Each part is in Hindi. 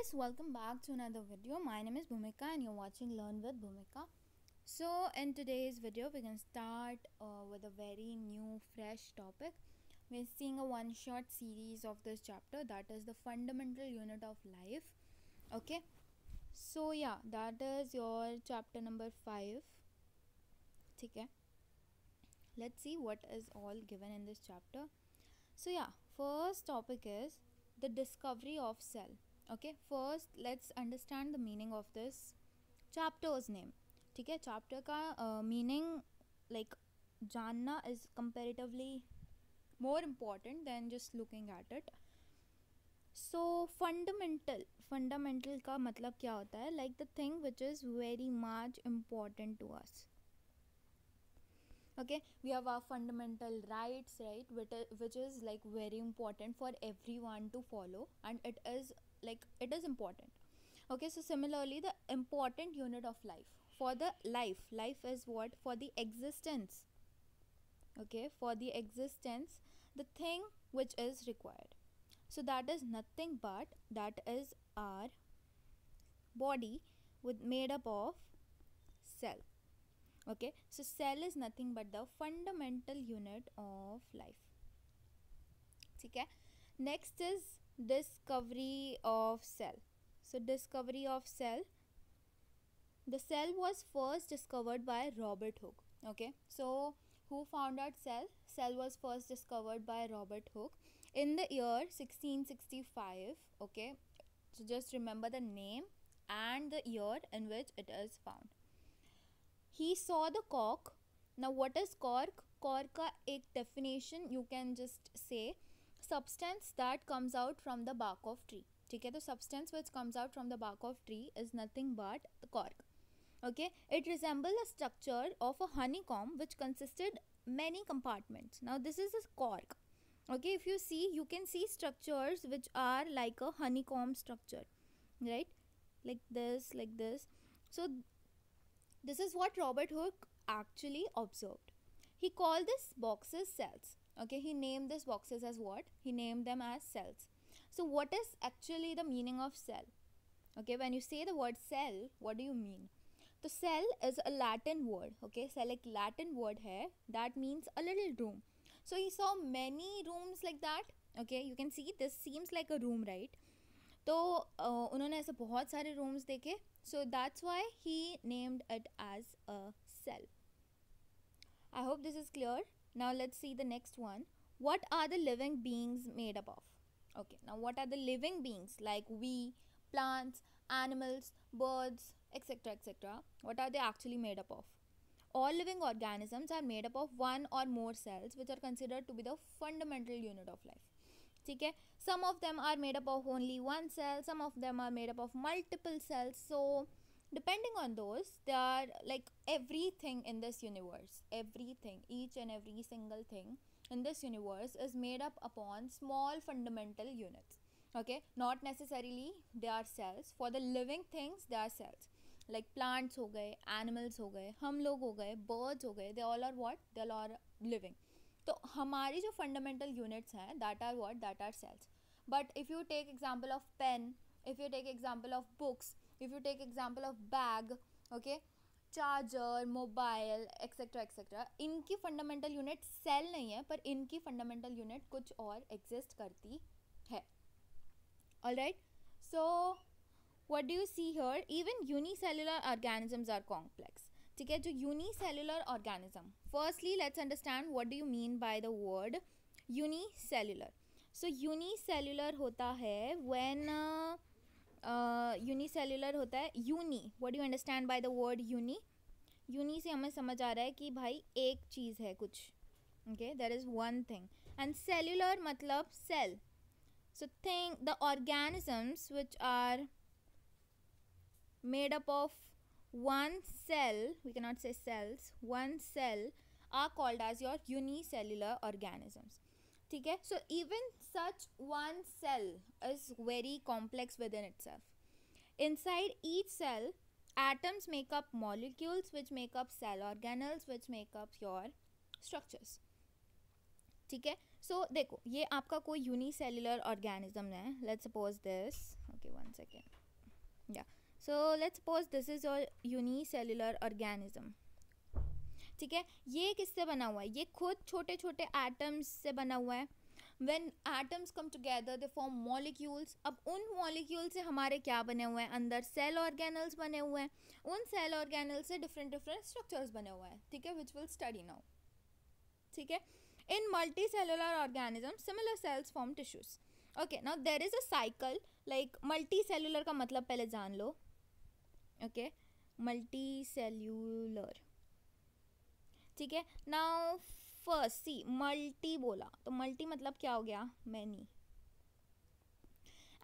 guys welcome back to another video my name is Bhumika and you're watching learn with Bhumika so in today's video we can start uh, with a very new fresh topic we're seeing a one shot series of this chapter that is the fundamental unit of life okay so yeah that is your chapter number 5 okay let's see what is all given in this chapter so yeah first topic is the discovery of cell okay first let's understand the meaning of this chapter's name ठीक है chapter का meaning like जानना is comparatively more important than just looking at it So fundamental, fundamental का मतलब क्या होता है Like the thing which is very much important to us. okay we have our fundamental rights right which is like very important for everyone to follow and it is like it is important okay so similarly the important unit of life for the life life is what for the existence okay for the existence the thing which is required so that is nothing but that is our body with made up of cell okay so cell is nothing but the fundamental unit of life okay next is discovery of cell so discovery of cell the cell was first discovered by robert hooke okay so who found out cell cell was first discovered by robert hooke in the year 1665 okay so just remember the name and the year in which it is found he saw the cork now what is cork cork ka ek definition you can just say substance that comes out from the bark of tree ठीक है तो substance which comes out from the bark of tree is nothing but the cork okay it resembles a structure of a honeycomb which consisted many compartments now this is a cork okay if you see you can see structures which are like a honeycomb structure right like this like this so this is what robert Hook actually observed he called this boxes cells okay he named these boxes as what he named them as cells so what is actually the meaning of cell okay when you say the word cell what do you mean the cell is a latin word okay cell like latin word hai that means a little room so he saw many rooms like that okay you can see this seems like a room right तो उन्होंने ऐसे बहुत सारे रूम्स देखे so that's why he named it as a cell I hope this is clear now let's see the next one. What are the living beings made up of? Okay, now what are the living beings like we, plants, animals, birds, etc. etc. What are they actually made up of? All living organisms are made up of one or more cells which are considered to be the fundamental unit of life. Okay. Some of them are made up of only one cell. Some of them are made up of multiple cells. So depending on those there are like everything in this universe everything each and every single thing in this universe is made up upon small fundamental units okay not necessarily they are cells for the living things they are cells like plants ho gaye animals ho gaye hum log ho gaye birds ho gaye they all are what they all are living So, हमारी जो fundamental यूनिट्स हैं that are what that are cells but if you take example of pen if you take example of books if you take example of bag okay charger mobile etcetera etcetera इनकी फंडामेंटल यूनिट सेल नहीं है पर इनकी फंडामेंटल यूनिट कुछ और एग्जिस्ट करती है all right so what do you see here even unicellular organisms are complex ठीक है जो unicellular organism firstly let's understand what do you mean by the word unicellular so unicellular होता है व्हेन uh, यूनिसेल्यूलर होता है uni what you understand by the word uni uni से हमें समझ आ रहा है कि भाई एक चीज़ है कुछ okay there is one thing and cellular मतलब cell so thing the organisms which are up of one cell cell cannot say cells one cell are called as your unicellular organisms ठीक है so even such one cell is very complex within itself. Inside each cell, atoms make up molecules which make up cell organelles which make up your structures. ठीक है सो देखो ये आपका कोई यूनिसेलुलर ऑर्गेनिज्म है let's suppose this okay one second या so let's suppose this is your unicellular organism ठीक है ये किससे बना हुआ है ये खुद छोटे छोटे एटम्स से बना हुआ है when atoms come together they form molecules अब उन मॉलिक्यूल से हमारे क्या बने हुए हैं अंदर सेल ऑर्गेनल्स बने हुए हैं उन सेल ऑर्गेनल से डिफरेंट डिफरेंट स्ट्रक्चर्स बने हुए हैं ठीक है विच विल स्टडी नाउ ठीक है in multicellular organism similar cells form tissues okay now there is a cycle like multicellular का मतलब पहले जान लो ओके मल्टी सेल्यूलर ठीक है नाउ फर्स्ट सी मल्टी बोला तो मल्टी मतलब क्या हो गया मैनी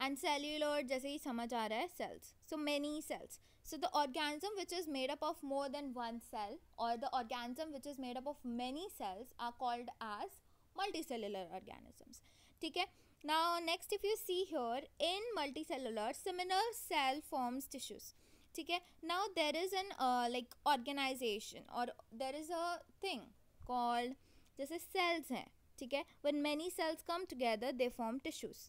एंड सेल्यूलर जैसे ही समझ आ रहा है cells so many cells so the organism which is made up of more than one cell और the organism which is made up of many cells are called as multicellular organisms ठीक है ना next if you see here in multicellular similar cell forms tissues ठीक है now there is an like organization और there is a thing called जैसे सेल्स हैं ठीक है one many cells come together they form tissues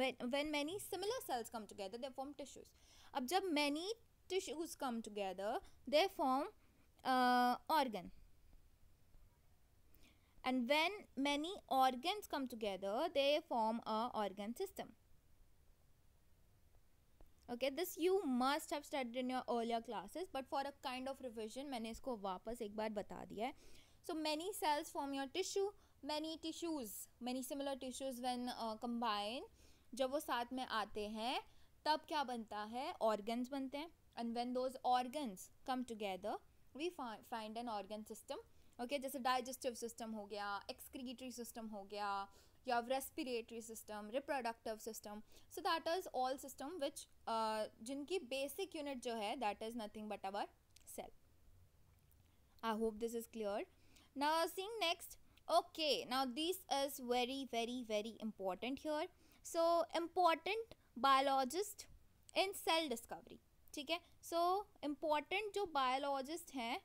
when many similar cells come together they form tissues अब जब many tissues come together they form uh, organ and when many organs come together they form a organ system okay this you must have studied in your earlier classes but for a kind of revision मैंने इसको वापस एक बार बता दिया है so many cells form your tissue many tissues many similar tissues when combine uh, जब वो साथ में आते हैं तब क्या बनता है ऑर्गन्स बनते हैं and when those organs come together we find an organ system okay जैसे डाइजेस्टिव सिस्टम हो गया एक्सक्रीटरी सिस्टम हो गया या respiratory system reproductive system so that is all system which जिनकी बेसिक यूनिट जो है that is nothing but our cell I hope this is clear now seeing next okay now this is very very very important here so important biologist in cell discovery. Okay. So important, so, biologist जो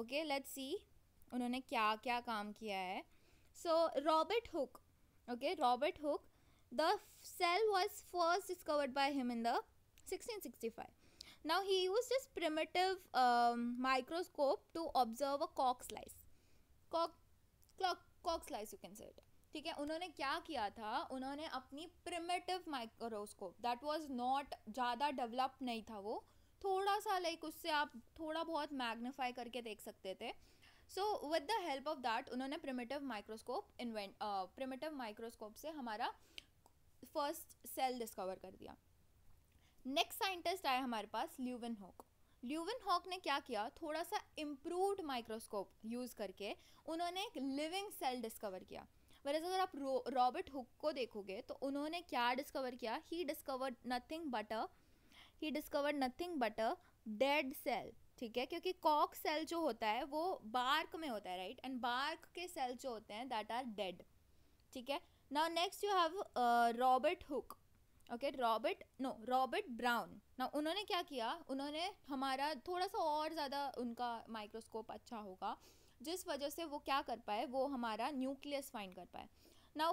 Okay. Let's see. उन्होंने क्या क्या काम किया है so Robert Hooke okay Robert Hooke the cell was first discovered by him in the 1665 now he used his primitive um, microscope to observe a cork slice कॉक clock slice you can say ठीक है उन्होंने क्या किया था उन्होंने अपनी primitive microscope that was not ज़्यादा डेवलप नहीं था वो थोड़ा सा लाइक उससे आप थोड़ा बहुत मैग्नीफाई करके देख सकते थे so with the help of that उन्होंने primitive microscope invent primitive microscope से हमारा फर्स्ट सेल डिस्कवर कर दिया नेक्स्ट साइंटिस्ट आए हमारे पास ल्यूवन होक ल्यूवन हॉक ने क्या किया थोड़ा सा इम्प्रूवड माइक्रोस्कोप यूज़ करके उन्होंने एक लिविंग सेल डिस्कवर किया वैसे अगर आप रॉबर्ट हुक को देखोगे तो उन्होंने क्या डिस्कवर किया he discovered nothing but a he discovered nothing but a dead cell ठीक है क्योंकि कॉक सेल जो होता है वो बार्क में होता है राइट एंड बार्क के सेल जो होते हैं दैट आर डेड ठीक है now next you have Robert Hooke okay Robert no Robert Brown ना उन्होंने क्या किया उन्होंने हमारा थोड़ा सा और ज़्यादा उनका माइक्रोस्कोप अच्छा होगा जिस वजह से वो क्या कर पाए वो हमारा न्यूक्लियस फाइंड कर पाए ना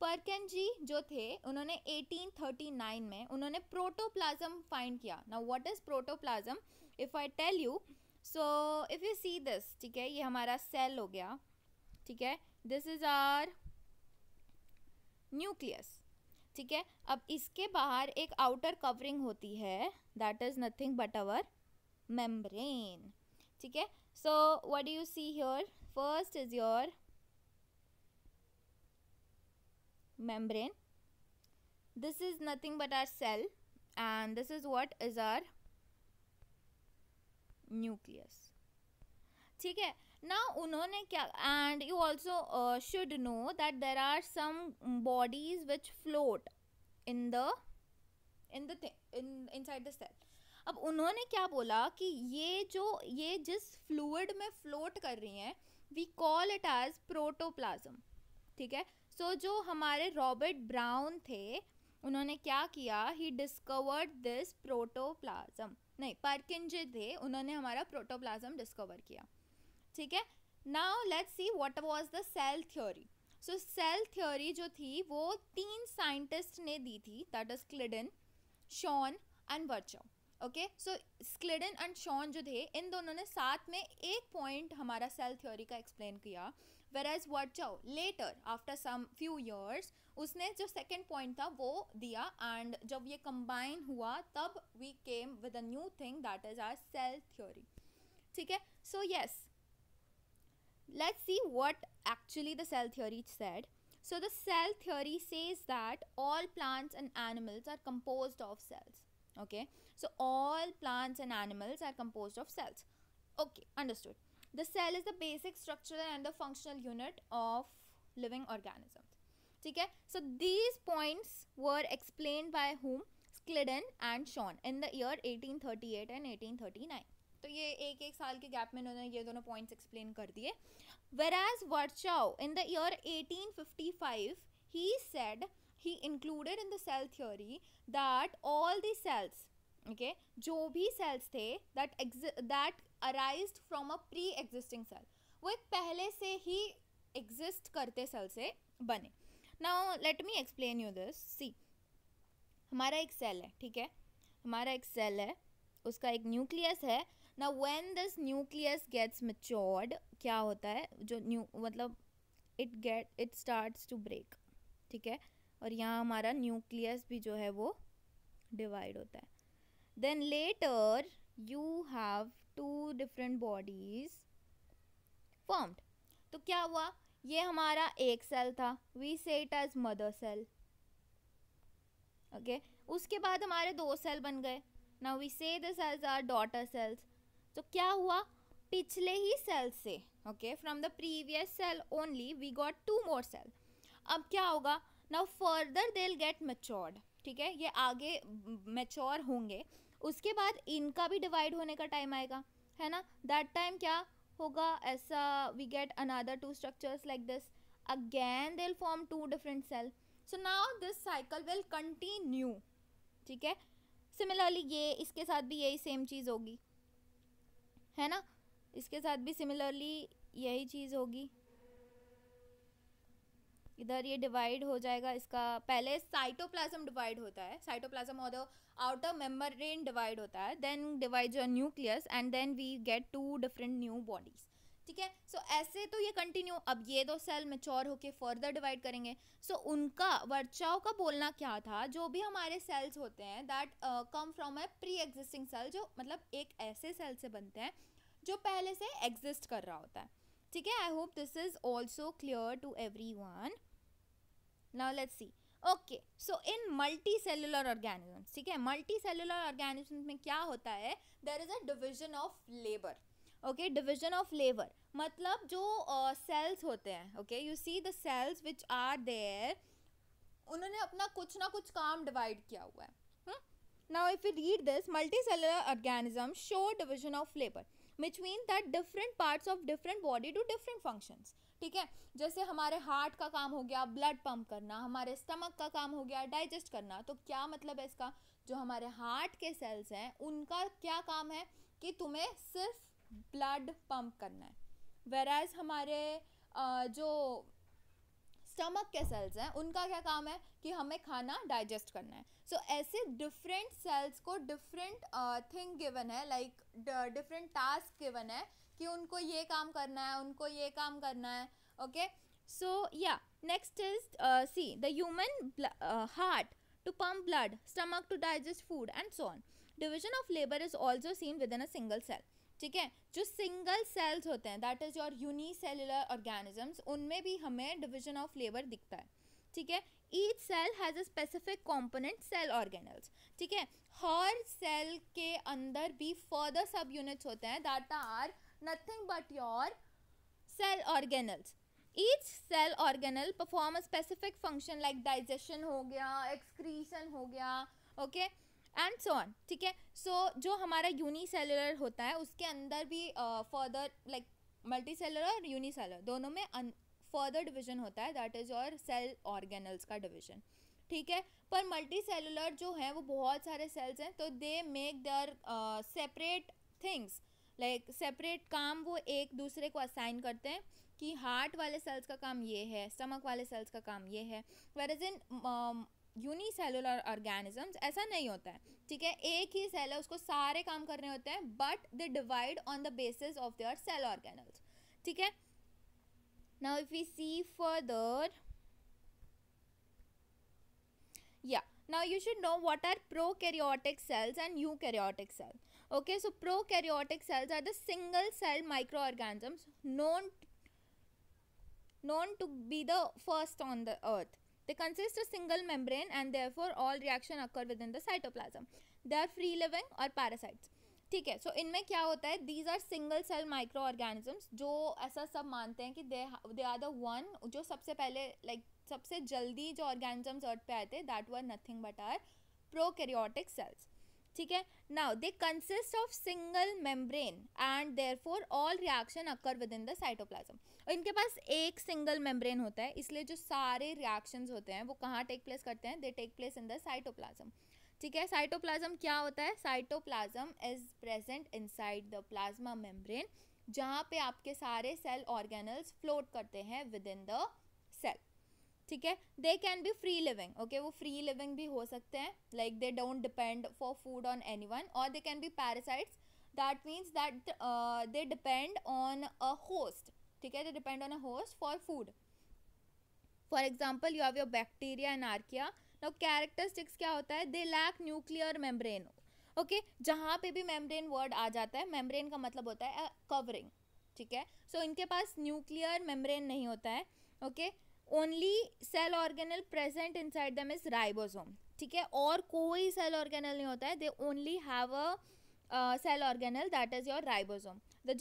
परकन जी जो थे उन्होंने 1839 में उन्होंने प्रोटोप्लाज्म फाइंड किया ना what is protoplasm if I tell you so if you see this ठीक है ये हमारा सेल हो गया ठीक है दिस इज़ आर न्यूक्लियस ठीक है अब इसके बाहर एक आउटर कवरिंग होती है that is nothing but our membrane ठीक है so what do you see here first is your membrane this is nothing but our cell and this is what is our nucleus ठीक है ना उन्होंने क्या and you also should know that there are some bodies which float in the in the inside the cell अब उन्होंने क्या बोला कि ये जो ये जिस फ्लूड में फ्लोट कर रही हैं we call it as protoplasm ठीक है सो so, जो हमारे रॉबर्ट ब्राउन थे उन्होंने क्या किया ही डिस्कवर्ड दिस प्रोटोप्लाज्म नहीं पार्किन थे उन्होंने हमारा प्रोटोप्लाज्म डिस्कवर किया ठीक है now let's see what was the cell theory so cell theory जो थी वो तीन साइंटिस्ट ने दी थी that is Schleiden Schwann and Virchow okay so Schleiden and Schwann जो थे इन दोनों ने साथ में एक पॉइंट हमारा सेल थ्योरी का एक्सप्लेन किया whereas Virchow later after some few years उसने जो सेकेंड पॉइंट था वो दिया एंड जब ये कंबाइन हुआ तब we came with a new thing that is our cell theory ठीक है so yes let's see what actually the cell theory said. So the cell theory says that all plants and animals are composed of cells. Okay. So all plants and animals are composed of cells. Okay, understood. The cell is the basic structural and the functional unit of living organisms. Okay. So these points were explained by whom? Clidden and Sean in the year 1838 and 1839. तो ये एक एक साल के गैप में इन्होंने ये दोनों पॉइंट्स एक्सप्लेन कर दिए whereas Virchow in the year 1855 he said he included in the cell theory that all the cells okay जो भी सेल्स थे that that arise from a pre existing cell वो एक पहले से ही एग्जिस्ट करते सेल से बने now let me explain you this see हमारा एक सेल है ठीक है हमारा एक सेल है उसका एक न्यूक्लियस है ना when this nucleus gets matured क्या होता है जो न्यू मतलब it get it starts to break ठीक है और यहाँ हमारा न्यूक्लियस भी जो है वो डिवाइड होता है then later you have two different bodies formed तो क्या हुआ ये हमारा एक सेल था we say it as mother cell okay उसके बाद हमारे दो सेल बन गए ना we say this as our daughter cells तो क्या हुआ पिछले ही सेल से okay from the previous cell only we got two more cell अब क्या होगा now further they get matured ठीक है ये आगे मेच्योर होंगे उसके बाद इनका भी डिवाइड होने का टाइम आएगा है ना दैट टाइम क्या होगा ऐसा we get another two structures like this again they form two different cell so now this cycle will continue ठीक है सिमिलरली ये इसके साथ भी यही सेम चीज़ होगी है ना इसके साथ भी सिमिलरली यही चीज़ होगी इधर ये डिवाइड हो जाएगा इसका पहले साइटोप्लाज्म डिवाइड होता है साइटोप्लाज्म और द आउटर मेम्ब्रेन डिवाइड होता है then divide your nucleus and then we get two different new bodies ठीक है सो ऐसे तो ये कंटिन्यू अब ये दो सेल मेच्योर होके फर्दर डिवाइड करेंगे सो so, उनका वर्चाओं का बोलना क्या था जो भी हमारे सेल्स होते हैं that come from a pre existing cell जो मतलब एक ऐसे सेल से बनते हैं जो पहले से एग्जिस्ट कर रहा होता है ठीक है I hope this is also clear to everyone now let see okay so in multicellular organisms ठीक है मल्टी सेलुलर ऑर्गेनिजम्स में क्या होता है there is a division of labour okay division of labour मतलब जो सेल्स uh, होते हैं okay you see the cells which are there उन्होंने अपना कुछ ना कुछ काम डिवाइड किया हुआ है now if you read this multicellular organism show division of labour which mean that different parts of different body to different functions ठीक है जैसे हमारे हार्ट का काम हो गया ब्लड पम्प करना हमारे स्टमक का काम हो गया डाइजेस्ट करना तो क्या मतलब है इसका जो हमारे हार्ट के सेल्स हैं उनका क्या काम है कि तुम्हें सिर्फ ब्लड पंप करना है वेराज हमारे जो स्टमक के सेल्स हैं उनका क्या काम है कि हमें खाना डाइजेस्ट करना है सो so, ऐसे डिफरेंट सेल्स को डिफरेंट थिंग गिवन है लाइक डिफरेंट टास्क गिवन है कि उनको ये काम करना है उनको ये काम करना है ओके सो या next is see the human heart pump blood stomach to digest food and so on division of labour is also seen within a single cell ठीक है जो सिंगल सेल्स होते हैं that is your unicellular organisms उनमें भी हमें डिविजन ऑफ लेबर दिखता है ठीक है each cell has a specific component cell organelles ठीक है हर सेल के अंदर भी फर्दर सब यूनिट्स होते हैं that are nothing but your cell organelles each cell organelle perform a specific function like digestion हो गया एक्सक्रीशन हो गया okay okay? And so on ठीक है सो जो हमारा यूनिसेलुलर होता है उसके अंदर भी फर्दर लाइक मल्टी सेलर और यूनिसेलर दोनों में फर्दर डिवीजन होता है that is your cell organelles का डिवीजन ठीक है पर मल्टी सेलुलर जो है वो बहुत सारे सेल्स हैं तो they make their separate things like separate काम वो एक दूसरे को असाइन करते हैं कि हार्ट वाले सेल्स का काम ये है स्टमक वाले सेल्स का काम ये है whereas in unicellular organisms ऐसा नहीं होता है ठीक है एक ही सेल है उसको सारे काम करने होते हैं but they divide on the basis of their cell organelles ठीक है now if you see further या now you should know what are prokaryotic cells and eukaryotic cell okay so prokaryotic cells are the single cell microorganisms known known to be the first on the earth They consist a single membrane and therefore all reaction occur within the cytoplasm. They are free living or parasites. ठीक है सो इनमें क्या होता है these are single cell microorganisms जो ऐसा सब मानते हैं कि they they are the one जो सबसे पहले लाइक like, सबसे जल्दी जो ऑर्गेनिजम्स अर्थ पे आए थे that were nothing but our prokaryotic cells ठीक है now they consist of single membrane and their all reaction occur within the cytoplasm और इनके पास एक सिंगल मेम्ब्रेन होता है इसलिए जो सारे रिएक्शंस होते हैं वो कहाँ टेक प्लेस करते हैं they take place in the cytoplasm ठीक है साइटोप्लाज्म क्या होता है cytoplasm is present inside the plasma membrane जहाँ पे आपके सारे सेल ऑर्गेनल्स फ्लोट करते हैं विद इन द सेल ठीक है they can be free living okay वो फ्री लिविंग भी हो सकते हैं like they don't depend for food on anyone और they can be parasites that means that they depend on a host ठीक है they depend on a host for food for example you have your bacteria and archaea now characteristics क्या होता है they lack nuclear membrane okay जहाँ पे भी मेम्ब्रेन वर्ड आ जाता है मेम्ब्रेन का मतलब होता है कवरिंग ठीक है सो so, इनके पास न्यूक्लियर मेम्ब्रेन नहीं होता है okay only cell organelle present inside them is ribosome ठीक है और कोई सेल ऑर्गेनल नहीं होता है they only have a cell organelle that is your ribosome the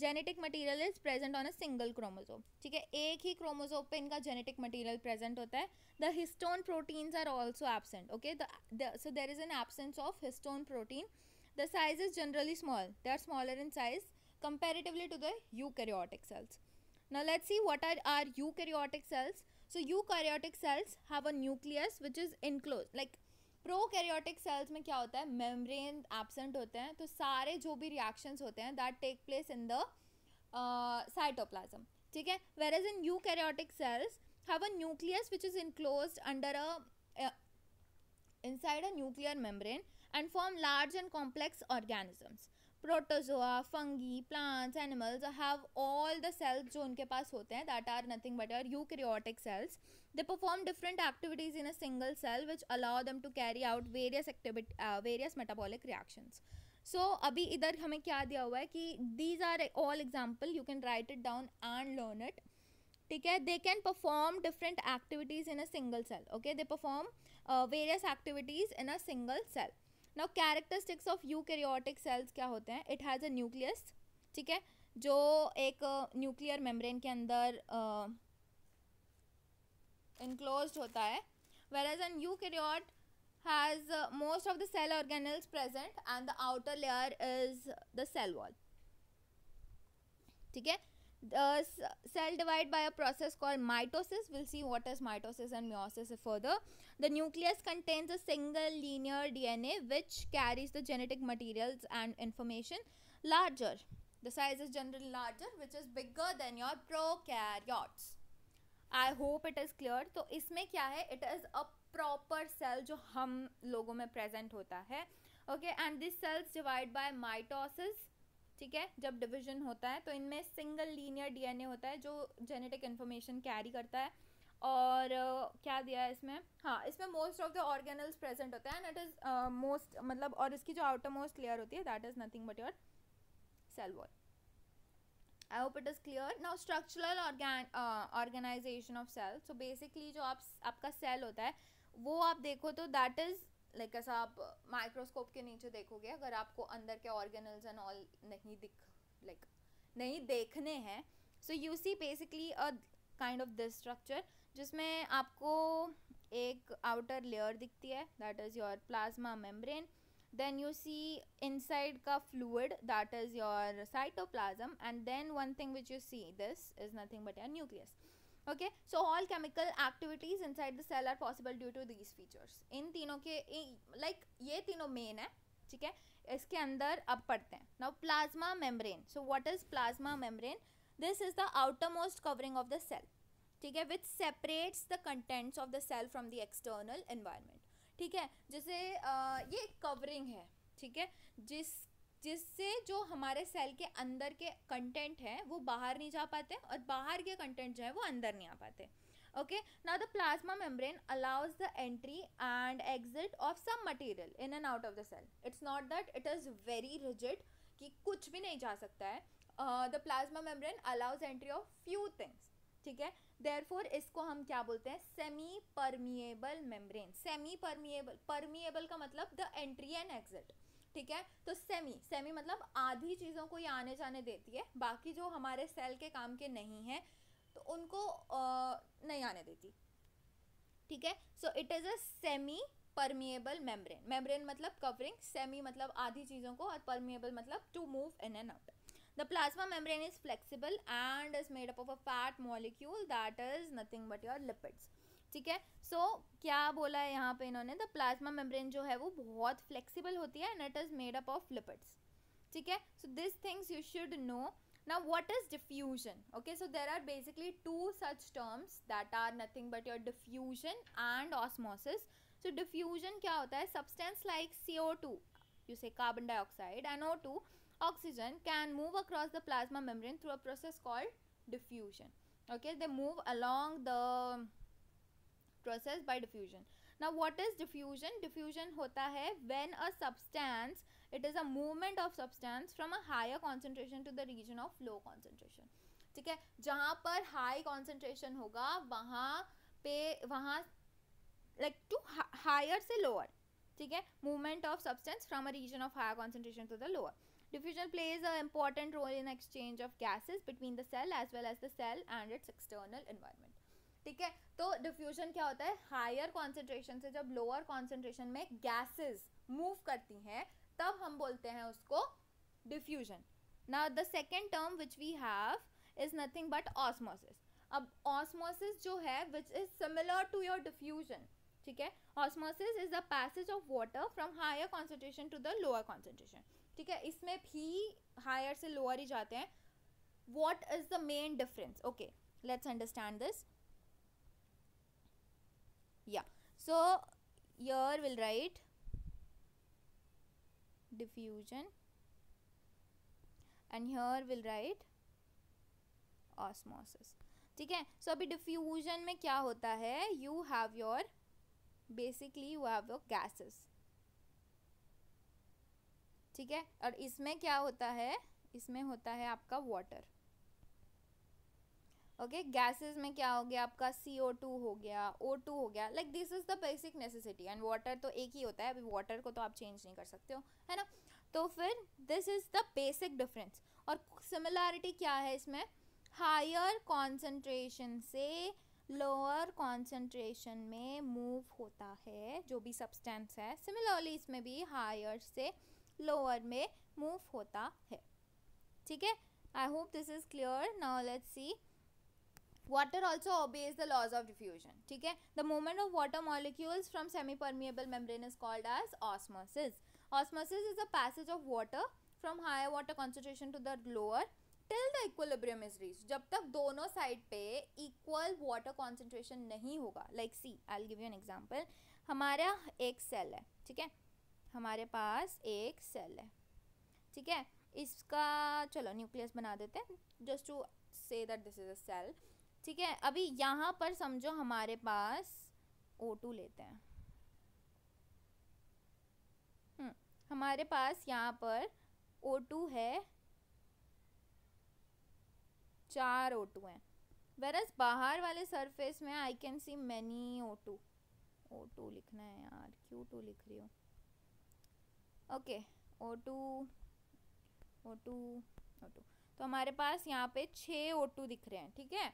genetic material is present on a single chromosome ठीक है एक ही क्रोमोजोम पे इनका जेनेटिक मटेरियल प्रेजेंट होता है the histone proteins are also absent okay so there is an absence of histone protein the size is generally small they are smaller in size comparatively to the eukaryotic cells. Now let's see what are our eukaryotic cells. So eukaryotic cells have a nucleus which is enclosed like prokaryotic cells में क्या होता है मेम्ब्रेन एबसेंट होते हैं तो सारे जो भी रिएक्शंस होते हैं that take place in the cytoplasm ठीक है whereas in eukaryotic cells have a nucleus which is enclose under a inside a nuclear membrane and form large and complex organisms protozoa fungi plants animals have all the cells जो उनके पास होते हैं that are nothing but our you eukaryotic cells they perform different activities in a single cell which allow them to carry out various activity various metabolic reactions so अभी इधर हमें क्या दिया हुआ है कि these are all example you can write it down and learn it ठीक है they can perform different activities in a single cell okay they perform various activities in a single cell now characteristics of eukaryotic cells क्या होते हैं इट हैज़ अ न्यूक्लियस ठीक है जो एक न्यूक्लियर uh, मेम्ब्रेन के अंदर इनक्लोज uh, होता है whereas an eukaryote has most of the cell organelles present and the outer layer is the cell wall ठीक है the cell divide by a process call mitosis will see what is mitosis and meiosis for the The nucleus contains a single linear DNA which carries the genetic materials and information larger. The size is generally larger which is bigger than your prokaryotes. i hope it is clear so isme kya hai it is a proper cell jo hum logo mein present hota hai okay and this cells divide by mitosis ठीक है जब डिवीजन होता है तो इनमें सिंगल लीनियर डीएनए होता है जो जेनेटिक इन्फॉर्मेशन कैरी करता है और uh, क्या दिया है इसमें हाँ इसमें most of the organelles present होते हैं एंड इट इज़ मोस्ट मतलब और इसकी जो आउटर मोस्ट लेयर होती है that is nothing but your cell wall I hope it is clear now structural organisation of cell so basically जो आप आपका सेल होता है वो आप देखो तो दैट इज़ लाइक ऐसा आप माइक्रोस्कोप के नीचे देखोगे अगर आपको अंदर के ऑर्गेनल्स एंड ऑल नहीं दिख लाइक like, नहीं देखने हैं so you see basically kind of this structure जिसमें आपको एक आउटर लेयर दिखती है that is your plasma membrane then you see inside ka fluid that is your cytoplasm and then one thing which you see this is nothing but your nucleus okay so all chemical activities inside the cell are possible due to these features in teenon ke like ye teenon main hai ठीक है इसके अंदर अब पढ़ते हैं now plasma membrane so what is plasma membrane this is the outermost covering of the cell ठीक है which separate the contents of the cell from the external environment ठीक है जैसे uh, ये कवरिंग है ठीक है जिस जिससे जो हमारे सेल के अंदर के कंटेंट हैं वो बाहर नहीं जा पाते और बाहर के कंटेंट जो है वो अंदर नहीं आ पाते ओके ना the plasma membrane allows the entry and exit of some material in and out of the cell it's not that it is very rigid कि कुछ भी नहीं जा सकता है the plasma membrane allows entry of few things ठीक है देयरफॉर इसको हम क्या बोलते हैं semi permeable membrane semi permeable permeable का मतलब द एंट्री एंड एग्जिट ठीक है तो सेमी सेमी मतलब आधी चीज़ों को ये आने जाने देती है बाकी जो हमारे सेल के काम के नहीं हैं तो उनको आ, नहीं आने देती ठीक है so it is a semi permeable membrane membrane मतलब कवरिंग सेमी मतलब आधी चीज़ों को और परमिएबल मतलब to move in and out the plasma membrane is flexible and is made up of a fat molecule that is nothing but your lipids ठीक है सो क्या बोला है यहाँ पे इन्होंने द प्लाज्मा मेम्ब्रेन जो है वो बहुत फ्लेक्सिबल होती है and it is made up of lipids ठीक है so this things you should know ना what is diffusion okay so there are basically two such terms that are nothing but your diffusion and osmosis so diffusion क्या होता है substance like C O two you say carbon dioxide and O two oxygen can move across the plasma membrane through a process called diffusion okay they move along the process by diffusion now what is diffusion diffusion hota hai when a substance it is a movement of substance from a higher concentration to the region of low concentration ठीक है जहाँ पर हाई कॉन्सेंट्रेशन होगा वहाँ पे वहाँ लाइक टू हायर से लोअर ठीक है movement of substance from a region of higher concentration to the lower Diffusion plays an important role in exchange of gases between the cell as well as the cell and its external environment. ठीक है तो डिफ्यूजन क्या होता है हायर कॉन्सेंट्रेशन से जब लोअर कॉन्सेंट्रेशन में गैसेस मूव करती हैं तब हम बोलते हैं उसको diffusion now the second term which we have is nothing but osmosis अब ऑस्मोसिस जो है which is similar to your diffusion ठीक है osmosis is the passage of water from higher concentration to the lower concentration ठीक है इसमें भी हायर से लोअर ही जाते हैं what is the main difference okay let's understand this या so here will write diffusion and here will write osmosis ठीक है सो अभी डिफ्यूजन में क्या होता है you have your basically you have your gases ठीक है और इसमें क्या होता है इसमें होता है आपका वाटर ओके गैसेस में क्या हो गया आपका सी ओ टू हो गया ओ टू हो गया like this is the basic necessity and water तो एक ही होता है अभी वाटर को तो आप चेंज नहीं कर सकते हो है ना तो फिर this is the basic difference और सिमिलरिटी क्या है इसमें हायर कॉन्सेंट्रेशन से लोअर कॉन्सेंट्रेशन में मूव होता है जो भी सब्सटेंस है सिमिलरली इसमें भी हायर से लोअर में मूव होता है ठीक है I hope this is clear now let's see water also obeys the laws of diffusion ठीक है the moment of water molecules from semi permeable membrane is called as osmosis osmosis is a passage of water from higher water concentration to the lower till the equilibrium is reach जब तक दोनों साइड पे इक्वल वाटर कॉन्सेंट्रेशन नहीं होगा like see I give you an example हमारा एक सेल है ठीक है हमारे पास एक सेल है ठीक है इसका चलो न्यूक्लियस बना देते हैं just to say that this is a cell ठीक है अभी यहाँ पर समझो हमारे पास ओ टू लेते हैं हम्म, हमारे पास यहाँ पर ओ टू है चार ओ टू हैं वेरस बाहर वाले सरफेस में I can see many O two O two लिखना है यार क्यों टू लिख रही हूँ okay O two O two O two तो हमारे पास यहाँ पे छः ओ टू दिख रहे हैं ठीक है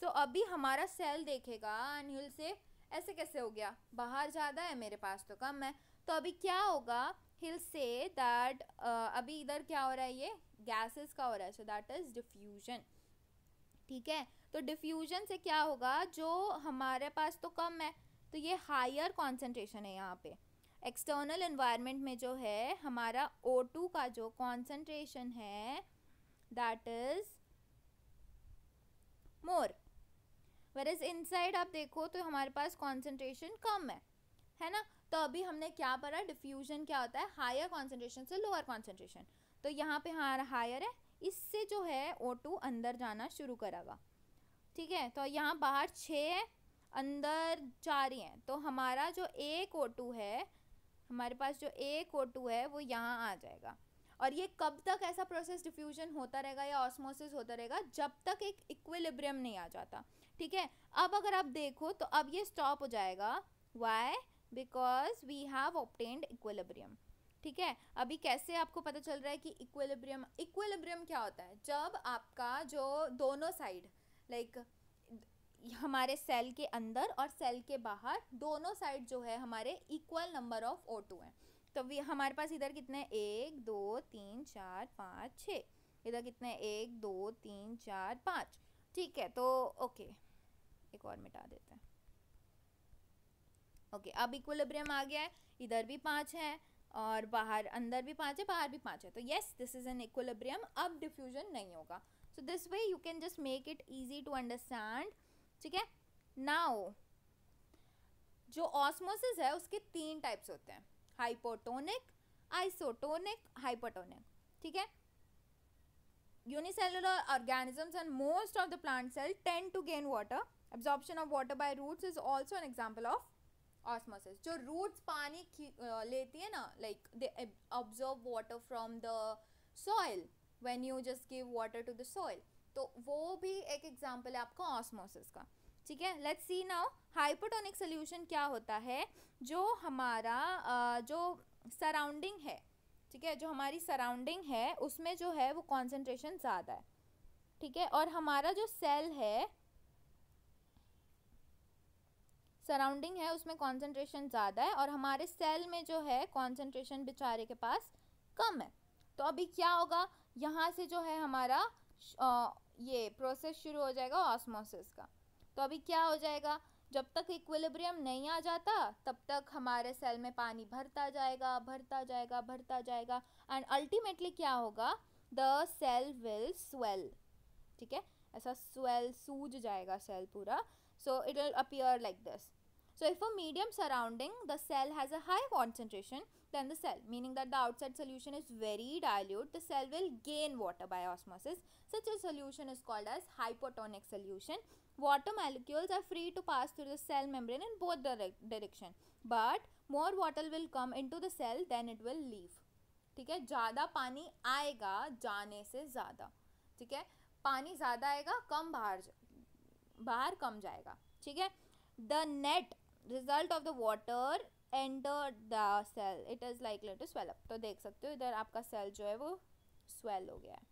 सो so, अभी हमारा सेल देखेगा अनिल से ऐसे कैसे हो गया बाहर ज़्यादा है मेरे पास तो कम है तो अभी क्या होगा हिल से दैट अभी इधर क्या हो रहा है ये गैसेस का हो रहा है सो दैट इज़ डिफ्यूजन ठीक है तो डिफ्यूजन से क्या होगा जो हमारे पास तो कम है तो ये हायर कॉन्सेंट्रेशन है यहाँ पे एक्सटर्नल इन्वायरमेंट में जो है हमारा टू का जो कॉन्सेंट्रेशन है that is more where is inside आप देखो तो हमारे पास कॉन्सेंट्रेशन कम है है ना तो अभी हमने क्या पढ़ा डिफ्यूजन क्या होता है हायर कॉन्सेंट्रेशन से लोअर कॉन्सेंट्रेशन तो यहाँ पे हमारा हायर है इससे जो है टू अंदर जाना शुरू करेगा ठीक है तो यहाँ बाहर छः है अंदर चार ही हैं तो हमारा जो एक टू है हमारे पास जो एक ओ टू है वो यहाँ आ जाएगा और ये कब तक ऐसा प्रोसेस डिफ्यूजन होता रहेगा या ऑस्मोसिस होता रहेगा जब तक एक इक्विलिब्रियम नहीं आ जाता ठीक है अब अगर आप देखो तो अब ये स्टॉप हो जाएगा why because we have obtained equilibrium ठीक है अभी कैसे आपको पता चल रहा है कि इक्विलिब्रियम इक्विलिब्रियम क्या होता है जब आपका जो दोनों साइड लाइक like, हमारे सेल के अंदर और सेल के बाहर दोनों साइड जो है हमारे equal number of O two हैं तो हमारे पास इधर कितने एक दो तीन चार पाँच छः इधर कितने एक दो तीन चार पाँच ठीक है तो ओके एक और मिटा देते हैं ओके अब इक्विलिब्रियम आ गया है इधर भी पाँच है और बाहर अंदर भी पाँच है बाहर भी पाँच है तो yes this is an equilibrium अब डिफ्यूजन नहीं होगा so this way you can just make it easy to understand ठीक है नाओ जो ऑस्मोसिस है उसके तीन टाइप्स होते हैं हाइपोटोनिक आइसोटोनिक हाइपोटोनिक ठीक है unicellular organisms and most of the plant cell tend to gain water absorption of water by roots is also an example of osmosis जो रूट्स पानी लेती है ना like they observe water from the soil when you just give water to the soil तो वो भी एक एग्जाम्पल है आपका ऑस्मोसिस का ठीक है let's see now hypotonic solution क्या होता है जो हमारा जो सराउंडिंग है ठीक है जो हमारी सराउंडिंग है उसमें जो है वो कॉन्सेंट्रेशन ज़्यादा है ठीक है और हमारा जो सेल है सराउंडिंग है उसमें कॉन्सेंट्रेशन ज़्यादा है और हमारे सेल में जो है कॉन्सेंट्रेशन बेचारे के पास कम है तो अभी क्या होगा यहाँ से जो है हमारा ये प्रोसेस शुरू हो जाएगा ऑस्मोसिस का तो अभी क्या हो जाएगा जब तक इक्विलिब्रियम नहीं आ जाता तब तक हमारे सेल में पानी भरता जाएगा भरता जाएगा भरता जाएगा एंड अल्टीमेटली क्या होगा द सेल विल स्वेल ठीक है ऐसा स्वेल सूज जाएगा सेल पूरा so it will appear like this so if a medium surrounding the cell has a high concentration then the cell meaning that the outside solution is very dilute the cell will gain water by osmosis Such a solution is called as hypotonic solution. Water molecules are free to pass through the cell membrane in both direc direction. But more water will come into the cell than it will leave. ठीक है ज़्यादा पानी आएगा जाने से ज़्यादा ठीक है पानी ज़्यादा आएगा कम बाहर बाहर कम जाएगा ठीक है the net result of the water enter the cell it is like to swell up तो देख सकते हो इधर आपका सेल जो है वो स्वेल हो गया है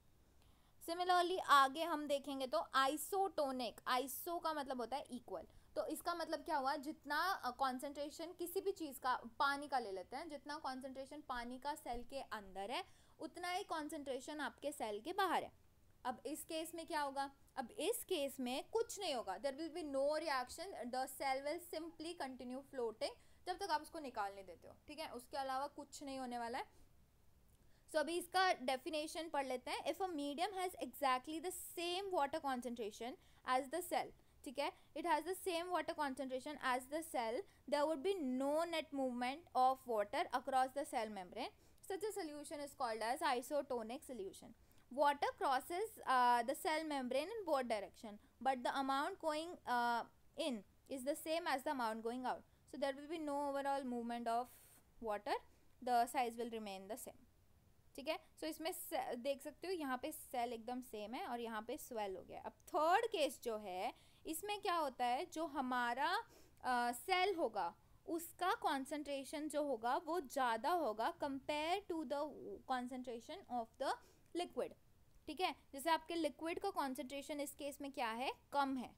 सिमिलरली आगे हम देखेंगे तो आइसोटोनिक आइसो का मतलब होता है इक्वल तो इसका मतलब क्या हुआ जितना कॉन्सेंट्रेशन किसी भी चीज़ का पानी का ले लेते हैं जितना कॉन्सेंट्रेशन पानी का सेल के अंदर है उतना ही कॉन्सेंट्रेशन आपके सेल के बाहर है अब इस केस में क्या होगा अब इस केस में कुछ नहीं होगा there will be no reaction the cell will simply continue floating जब तक आप उसको निकालने देते हो ठीक है उसके अलावा कुछ नहीं होने वाला है सो so, अभी इसका डेफिनेशन पढ़ लेते हैं if a medium has exactly the same water concentration as the cell ठीक है it has the same water concentration as the cell there would be no net movement of water across the cell membrane such a solution is called as isotonic solution. Water crosses uh, the cell membrane in both direction, but the amount going uh, in is the same as the amount going out. So there will be no overall movement of water. The size will remain the same. ठीक है सो इसमें देख सकते हो यहाँ पे सेल एकदम सेम है और यहाँ पे स्वेल हो गया अब थर्ड केस जो है इसमें क्या होता है जो हमारा आ, सेल होगा उसका कॉन्सेंट्रेशन जो होगा वो ज़्यादा होगा compare to the concentration of the liquid ठीक है जैसे आपके लिक्विड का कॉन्सेंट्रेशन इस केस में क्या है कम है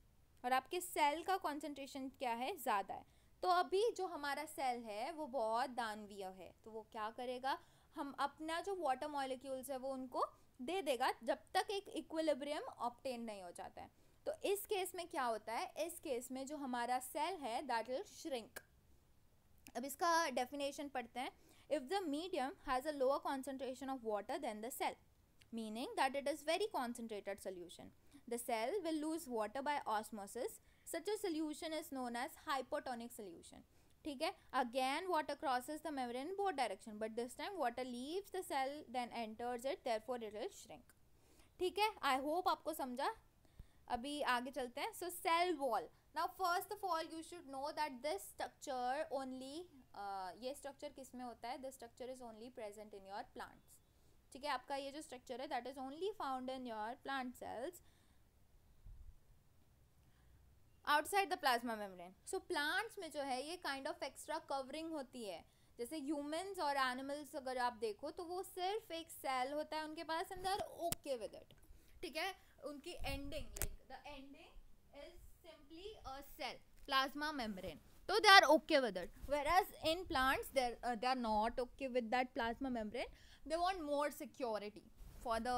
और आपके सेल का कॉन्सेंट्रेशन क्या है ज़्यादा है तो अभी जो हमारा सेल है वो बहुत दानवीय है तो वो क्या करेगा हम अपना जो वाटर मॉलिक्यूल्स है वो उनको दे देगा जब तक एक इक्विलिब्रियम ऑप्टेन नहीं हो जाता है तो इस केस में क्या होता है इस केस में जो हमारा सेल है दैट विल श्रिंक अब इसका डेफिनेशन पढ़ते हैं if the medium has a lower concentration of water then the cell meaning that it is very concentrated solution the cell will lose water by osmosis such a solution is known as hypotonic solution ठीक है again water crosses the membrane in both direction but this time water leaves the cell then enters it therefore it shrink ठीक है आई होप आपको समझा अभी आगे चलते हैं so cell wall now first of all you should know that this structure only ये स्ट्रक्चर किस में होता है this structure is only present in your plants ठीक है आपका ये जो स्ट्रक्चर है that is only found in your plant cells outside the plasma membrane so plants में जो है ये काइंड ऑफ एक्स्ट्रा कवरिंग होती है जैसे ह्यूमंस और एनिमल्स अगर आप देखो तो वो सिर्फ एक सेल होता है उनके पास and are okay with it ठीक है उनकी ending like the ending is simply a cell plasma membrane तो they are okay with it whereas in plants there they are not okay with that plasma membrane they want more security for the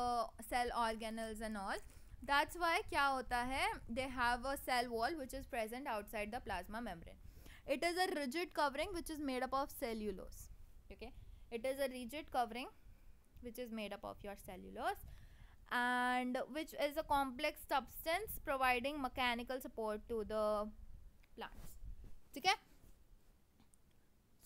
cell organelles and all that's why क्या होता है they have a cell wall which is present outside the plasma membrane it is a rigid covering which is made up of cellulose ठीक है it is a rigid covering which is made up of your cellulose and which is a complex substance providing mechanical support to the plants ठीक है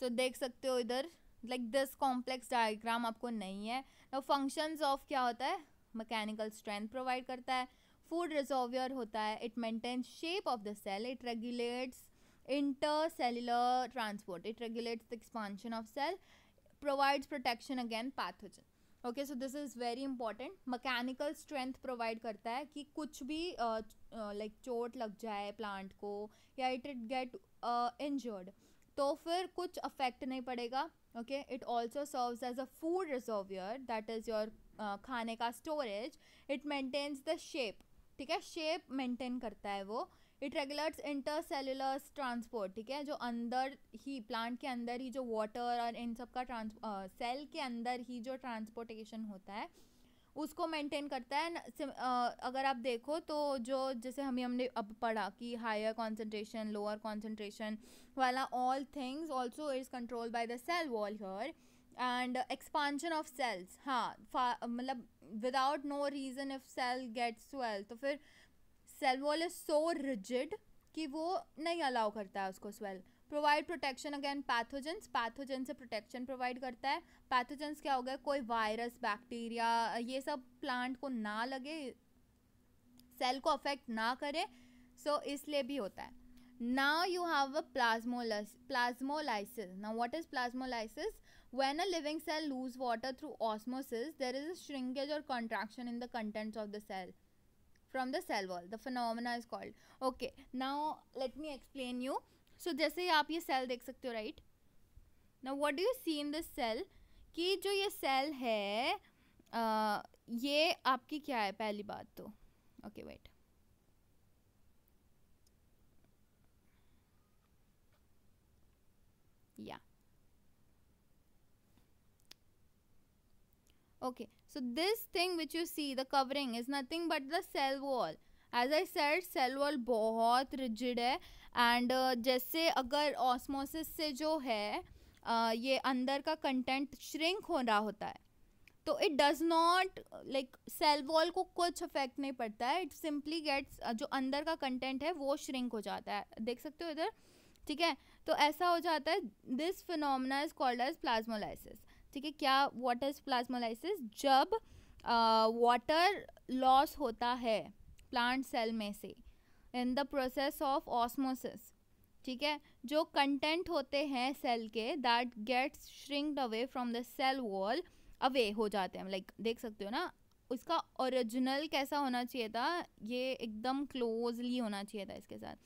सो देख सकते हो इधर लाइक दिस कॉम्प्लेक्स डायग्राम आपको नहीं है फंक्शंस ऑफ क्या होता है मैकेनिकल स्ट्रेंथ प्रोवाइड करता है फूड रिजोवियर होता है it maintain shape of the cell it regulates inter cellular transport it regulates the expansion of cell provides protection again pathogen okay so this is very important mechanical strength provide करता है कि कुछ भी लाइक चोट लग जाए प्लांट को या इट इट गेट इंजर्ड तो फिर कुछ अफेक्ट नहीं पड़ेगा okay it also serve as a food reservoir that is your खाने का storage it maintains the shape ठीक है शेप मेंटेन करता है वो इट इंटर सेलुलर्स ट्रांसपोर्ट ठीक है जो अंदर ही प्लांट के अंदर ही जो वाटर और इन सब का ट्रांस सेल के अंदर ही जो ट्रांसपोर्टेशन होता है उसको मेंटेन करता है अगर आप देखो तो जो जैसे हमें हमने अब पढ़ा कि हायर कॉन्सेंट्रेशन लोअर कॉन्सेंट्रेशन वाला all things also is control by the cell wall here and expansion of cells हाँ मतलब without no reason if cell gets swell तो फिर cell wall is so rigid कि वो नहीं अलाउ करता है उसको swell provide protection again pathogens pathogen से प्रोटेक्शन प्रोवाइड करता है पैथोजेंस क्या हो गया कोई वायरस बैक्टीरिया ये सब प्लांट को ना लगे सेल को अफेक्ट ना करे सो so इसलिए भी होता है ना you have a plasmolys plasmolysis ना what is plasmolysis When a living cell lose water through osmosis, there is a shrinkage or contraction in the contents of the cell from the cell wall. The phenomena is called. Okay, now let me explain you. So जैसे आप ये cell देख सकते हो right? Now what do you see in this cell? कि जो ये cell है आ, ये आपकी क्या है पहली बात तो okay, wait yeah okay so this thing which you see the covering is nothing but the cell wall as I said cell wall बहुत रिजिड है एंड uh, जैसे अगर ऑसमोसिस से जो है uh, ये अंदर का कंटेंट श्रिंक हो रहा होता है तो it does not like cell wall को कुछ अफेक्ट नहीं पड़ता है इट सिंपली गेट्स जो अंदर का कंटेंट है वो श्रिंक हो जाता है देख सकते हो इधर ठीक है तो ऐसा हो जाता है this phenomena is called as plasmolysis ठीक है क्या वॉट इज प्लाज्मोलाइसिस जब वाटर लॉस होता है प्लांट सेल में से in the process of osmosis ठीक है जो कंटेंट होते हैं सेल के that gets shrinked away from the cell wall away हो जाते हैं लाइक like, देख सकते हो ना उसका ओरिजिनल कैसा होना चाहिए था ये एकदम क्लोजली होना चाहिए था इसके साथ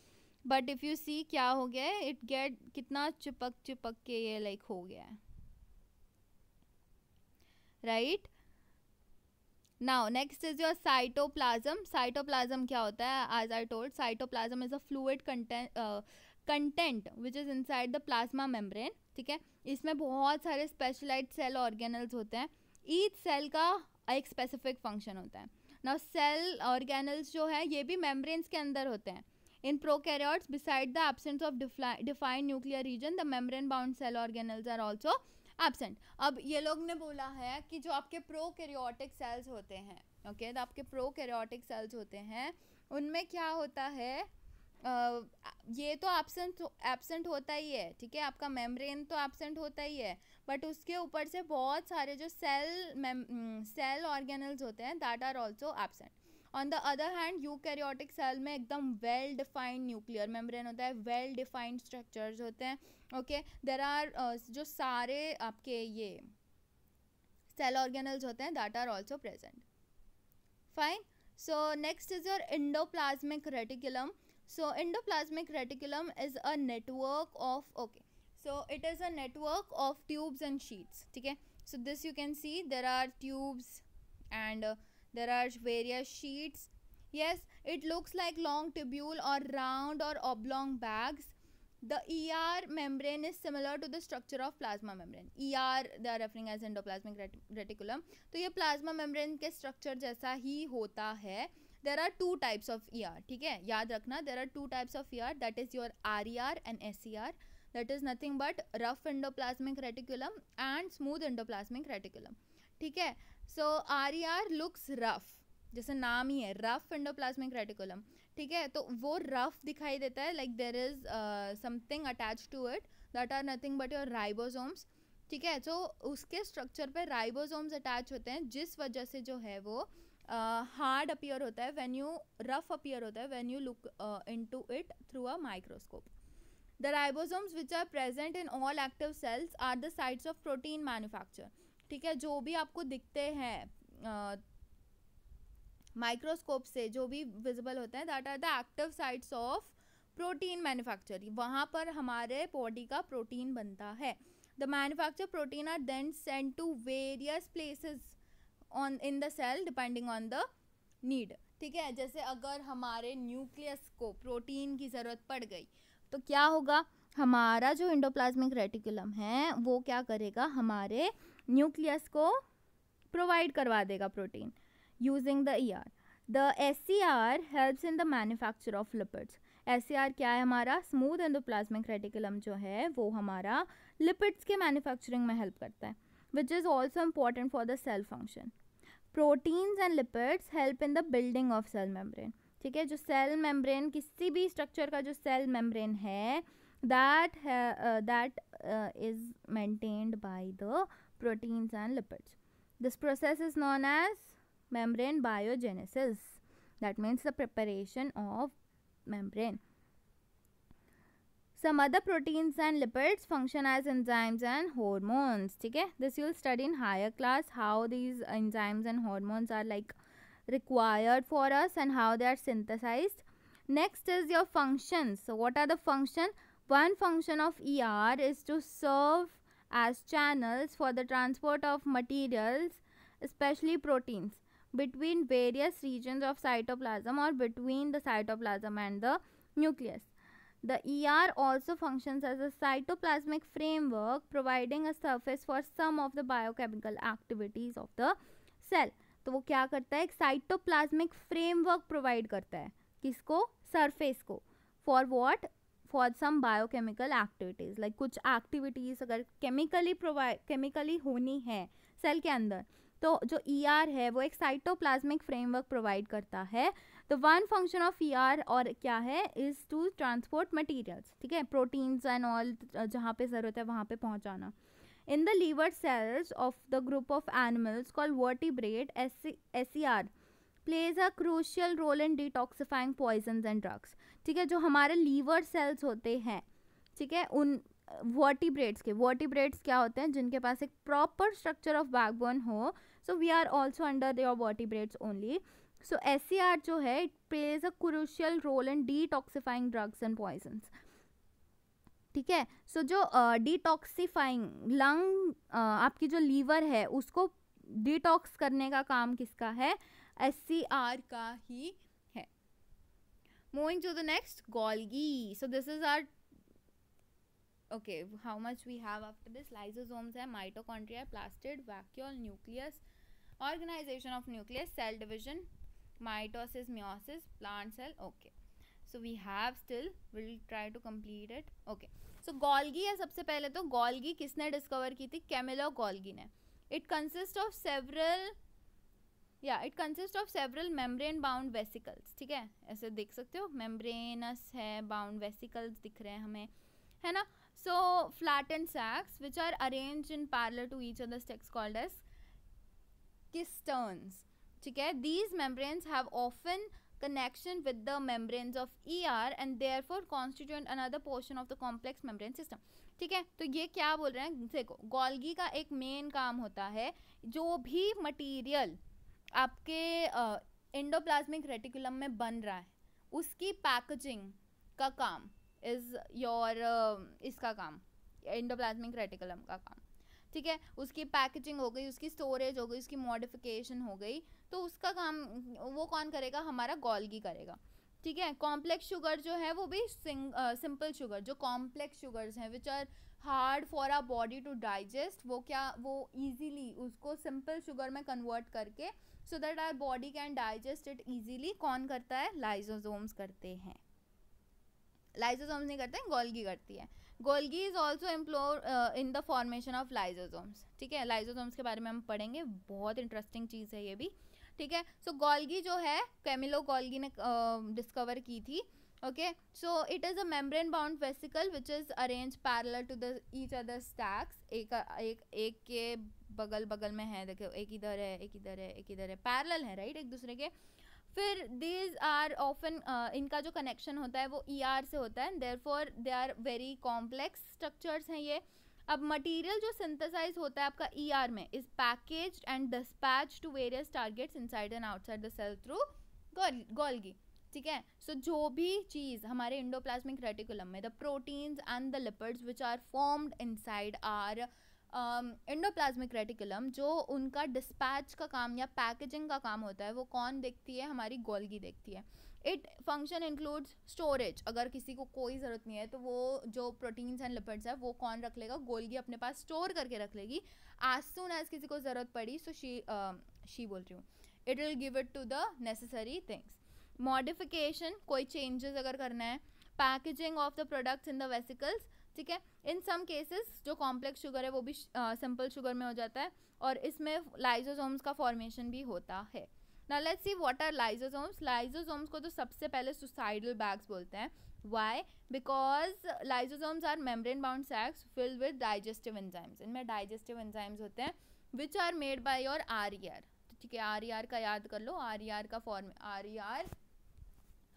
बट इफ़ यू सी क्या हो गया इट गेट कितना चिपक चिपक के ये लाइक like, हो गया है right now next is your cytoplasm cytoplasm क्या होता है as I told cytoplasm is a fluid content content which is inside the plasma membrane ठीक है इसमें बहुत सारे स्पेशलाइज सेल ऑर्गेनल्स होते हैं ईच सेल का एक स्पेसिफिक फंक्शन होता है ना सेल ऑर्गेनल्स जो है ये भी मेम्ब्रेन्स के अंदर होते हैं in prokaryotes beside the absence of defined nuclear region the membrane bound cell organelles are also absent अब ये लोग ने बोला है कि जो आपके प्रो कैरियोटिक सेल्स होते हैं ओके okay? तो आपके प्रो कैरियोटिक सेल्स होते हैं उनमें क्या होता है Uh, ये तो एबसेंट एबसेंट होता ही है ठीक है आपका मेम्ब्रेन तो एबसेंट होता ही है बट उसके ऊपर से बहुत सारे जो सेल सेल ऑर्गेनल्स होते हैं that are also absent on the other hand eukaryotic cell में एकदम वेल डिफाइंड न्यूक्लियर मेम्ब्रेन होता है वेल डिफाइंड स्ट्रक्चर्स होते हैं ओके देर आर जो सारे आपके ये सेल ऑर्गेनल्स होते हैं that are also present fine so next is your endoplasmic reticulum so endoplasmic reticulum is a network of okay so it is a network of tubes and sheets ठीक है so this you can see there are tubes and there are various sheets yes it looks like long tubule और राउंड और oblong bags The ER membrane is similar to the structure of plasma membrane. E R are referring as endoplasmic plasmic reticulum तो ये प्लाज्मा मेम्ब्रेन के स्ट्रक्चर जैसा ही होता है there are two types of E R ठीक है याद रखना there are two types of E R that is your R E R and S E R that is nothing but rough plasmic reticulum and smooth plasmic reticulum ठीक है so R E R looks rough जैसे नाम ही है रफ प्लाज्मिक रेटिकुलम ठीक है तो वो रफ दिखाई देता है like there is something attach to it that are nothing but your ribosomes ठीक है तो उसके स्ट्रक्चर पर राइबोसोम्स अटैच होते हैं जिस वजह से जो है वो हार्ड uh, अपियर होता है वैन यू रफ अपियर होता है when you look into it through a microscope the ribosomes which are present in all active cells are the sites of protein manufacture ठीक है जो भी आपको दिखते हैं uh, माइक्रोस्कोप से जो भी विजिबल होते हैं that are the active sites of protein manufacturing वहाँ पर हमारे बॉडी का प्रोटीन बनता है the manufacture protein are then send to various places on in the cell depending on the need ठीक है जैसे अगर हमारे न्यूक्लियस को प्रोटीन की ज़रूरत पड़ गई तो क्या होगा हमारा जो इंडोप्लाज्मिक रेटिकुलम है वो क्या करेगा हमारे न्यूक्लियस को प्रोवाइड करवा देगा protein using the E R the S C R help in the manufacture of lipids S C R क्या है हमारा स्मूथ एंड एंडोप्लाज्मिक रेटिकुलम जो है वो हमारा लिपिड्स के मैन्युफैक्चरिंग में हेल्प करता है which is also important for the cell function proteins and lipids help in the building of cell membrane ठीक है जो सेल मेम्ब्रेन किसी भी स्ट्रक्चर का जो सेल मेम्ब्रेन है that that is maintained by the proteins and lipids this process is known as membrane biogenesis that means the preparation of membrane some other proteins and lipids function as enzymes and hormones okay this you'll study in higher class how these enzymes and hormones are like required for us and how they are synthesized next is your functions so what are the function one function of er is to serve as channels for the transport of materials especially proteins between various regions of cytoplasm or between the cytoplasm and the nucleus. The ER also functions as a cytoplasmic framework providing a surface for some of the biochemical activities of the cell. तो वो क्या करता है एक साइटोप्लाज्मिक फ्रेमवर्क प्रोवाइड करता है किसको सरफेस को for what for some biochemical activities like कुछ एक्टिविटीज़ अगर केमिकली प्रोवाइड केमिकली होनी है सेल के अंदर तो जो ई e ER है वो एक साइटोप्लाज्मिक फ्रेमवर्क प्रोवाइड करता है तो one function of E R और क्या है इज़ टू ट्रांसपोर्ट मटीरियल्स ठीक है प्रोटीन्स एंड ऑल जहाँ पे ज़रूरत है वहाँ पे पहुँचाना in the liver cells of the group of animals call vertebrate S C R plays a crucial role in detoxifying poison and drugs ठीक है जो हमारे लीवर सेल्स होते हैं ठीक है उन वर्टिब्रेट्स के वर्टिब्रेट्स क्या होते हैं जिनके पास एक प्रॉपर स्ट्रक्चर ऑफ बैकबोन हो so we are also under your vertebrates only so S C R जो है it plays a crucial role in D detoxifying drugs and poisons ठीक है सो जो डिटॉक्सीफाइंग uh, लंग आपकी जो लीवर है उसको डिटॉक्स करने का काम किसका है एस सी आर का ही है moving to the next Golgi so this is R okay how much we have after this lysosomes है mitochondria plastid vacuole nucleus organisation of nucleus cell division mitosis meiosis plant cell okay so we have still will try to complete it okay so Golgi है सबसे पहले तो गोल्गी किसने डिस्कवर की थी कैमिलो गोल्गी ने इट कंसिस्ट ऑफ सेवरल या it consist of several membrane bound vesicles ठीक है ऐसे देख सकते हो मेम्ब्रेनस है बाउंड वेसिकल्स दिख रहे हैं हमें है ना so flat and sacs which are arrange in parallel to each other stacks called as cisterns ठीक है these membranes have often connection with the membranes of ER and therefore constitute another portion of the complex membrane system ठीक है तो ये क्या बोल रहे हैं देखो गोल्गी का एक मेन काम होता है जो भी मटेरियल आपके इंडोप्लाज्मिक uh, रेटिकुलम में बन रहा है उसकी पैकेजिंग का काम इज़ योर uh, इसका काम इंडोप्लाज्मिक रेटिकुलम का काम ठीक है उसकी पैकेजिंग हो गई उसकी स्टोरेज हो गई उसकी मॉडिफिकेशन हो गई तो उसका काम वो कौन करेगा हमारा गोल्गी करेगा ठीक है कॉम्प्लेक्स शुगर जो है वो भी सिंपल शुगर जो कॉम्प्लेक्स शुगर्स हैं which are hard for our body to digest वो क्या वो ईजीली उसको सिंपल शुगर में कन्वर्ट करके so that our body can digest it easily कौन करता है लाइजोजोम्स करते हैं लाइजोजोम्स नहीं करते हैं गोल्गी करती है Golgi is also employed in the formation of lysosomes ठीक है लाइजोजोम्स के बारे में हम पढ़ेंगे बहुत इंटरेस्टिंग चीज़ है ये भी ठीक है सो गोल्गी जो है कैमिलो गोल्गी ने डिस्कवर uh, की थी okay so it is a membrane bound vesicle which is arranged parallel to the each other stacks एक एक एक के बगल बगल में है देखो एक इधर है एक इधर है एक इधर है पैरल है राइट एक दूसरे के फिर दीज आर ऑफन इनका जो कनेक्शन होता है वो ई e ER से होता है therefore they are very complex structures हैं ये अब मटेरियल जो सिंथेसाइज होता है आपका ई e ER में is package and dispatch to various targets inside and outside the cell through Golgi ठीक है सो जो भी चीज़ हमारे इंडोप्लाज्मिक रेटिकुलम में the proteins and the lipids which are formed inside our endoplasmic reticulum जो उनका डिस्पैच का काम या पैकेजिंग का काम होता है वो कौन देखती है हमारी गोल्गी देखती है इट फंक्शन इंक्लूड्स स्टोरेज अगर किसी को कोई ज़रूरत नहीं है तो वो जो प्रोटीन्स एंड लिपिड्स है वो कौन रख लेगा गोल्गी अपने पास स्टोर करके रख लेगी एज सुन एज किसी को ज़रूरत पड़ी सो शी शी बोल रही हूँ it will give it to the necessary things modification कोई चेंजेस अगर करना है packaging of the products in the vesicles ठीक है इन सम केसेस जो कॉम्प्लेक्स शुगर है वो भी सिंपल uh, शुगर में हो जाता है और इसमें लाइजोजोम्स का फॉर्मेशन भी होता है ना let's see what are lysosomes lysosomes को तो सबसे पहले सुसाइडल बैग्स बोलते हैं why because lysosomes are membrane bound sacs filled with digestive enzymes इनमें डाइजेस्टिव एंजाइम्स होते हैं which are made by your R E R ठीक है आर ई आर का याद कर लो आर ई आर का फॉर्म आर ई आर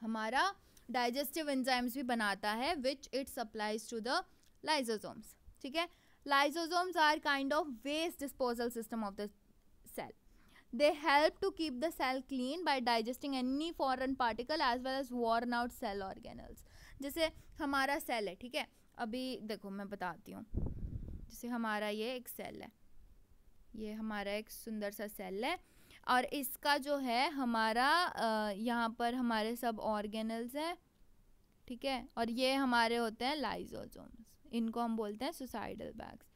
हमारा डाइजेस्टिव एंजाइम्स भी बनाता है which it supplies to the lysosomes ठीक है lysosomes are kind of waste disposal system of the cell they help to keep the cell clean by digesting any foreign particle as well as worn out cell organelles जैसे हमारा सेल है ठीक है अभी देखो मैं बताती हूँ जैसे हमारा ये एक सेल है ये हमारा एक सुंदर सा सेल है और इसका जो है हमारा यहाँ पर हमारे सब ऑर्गेनल्स हैं ठीक है और ये हमारे होते हैं लाइजोजोम्स इनको हम बोलते हैं सुसाइडल बैग्स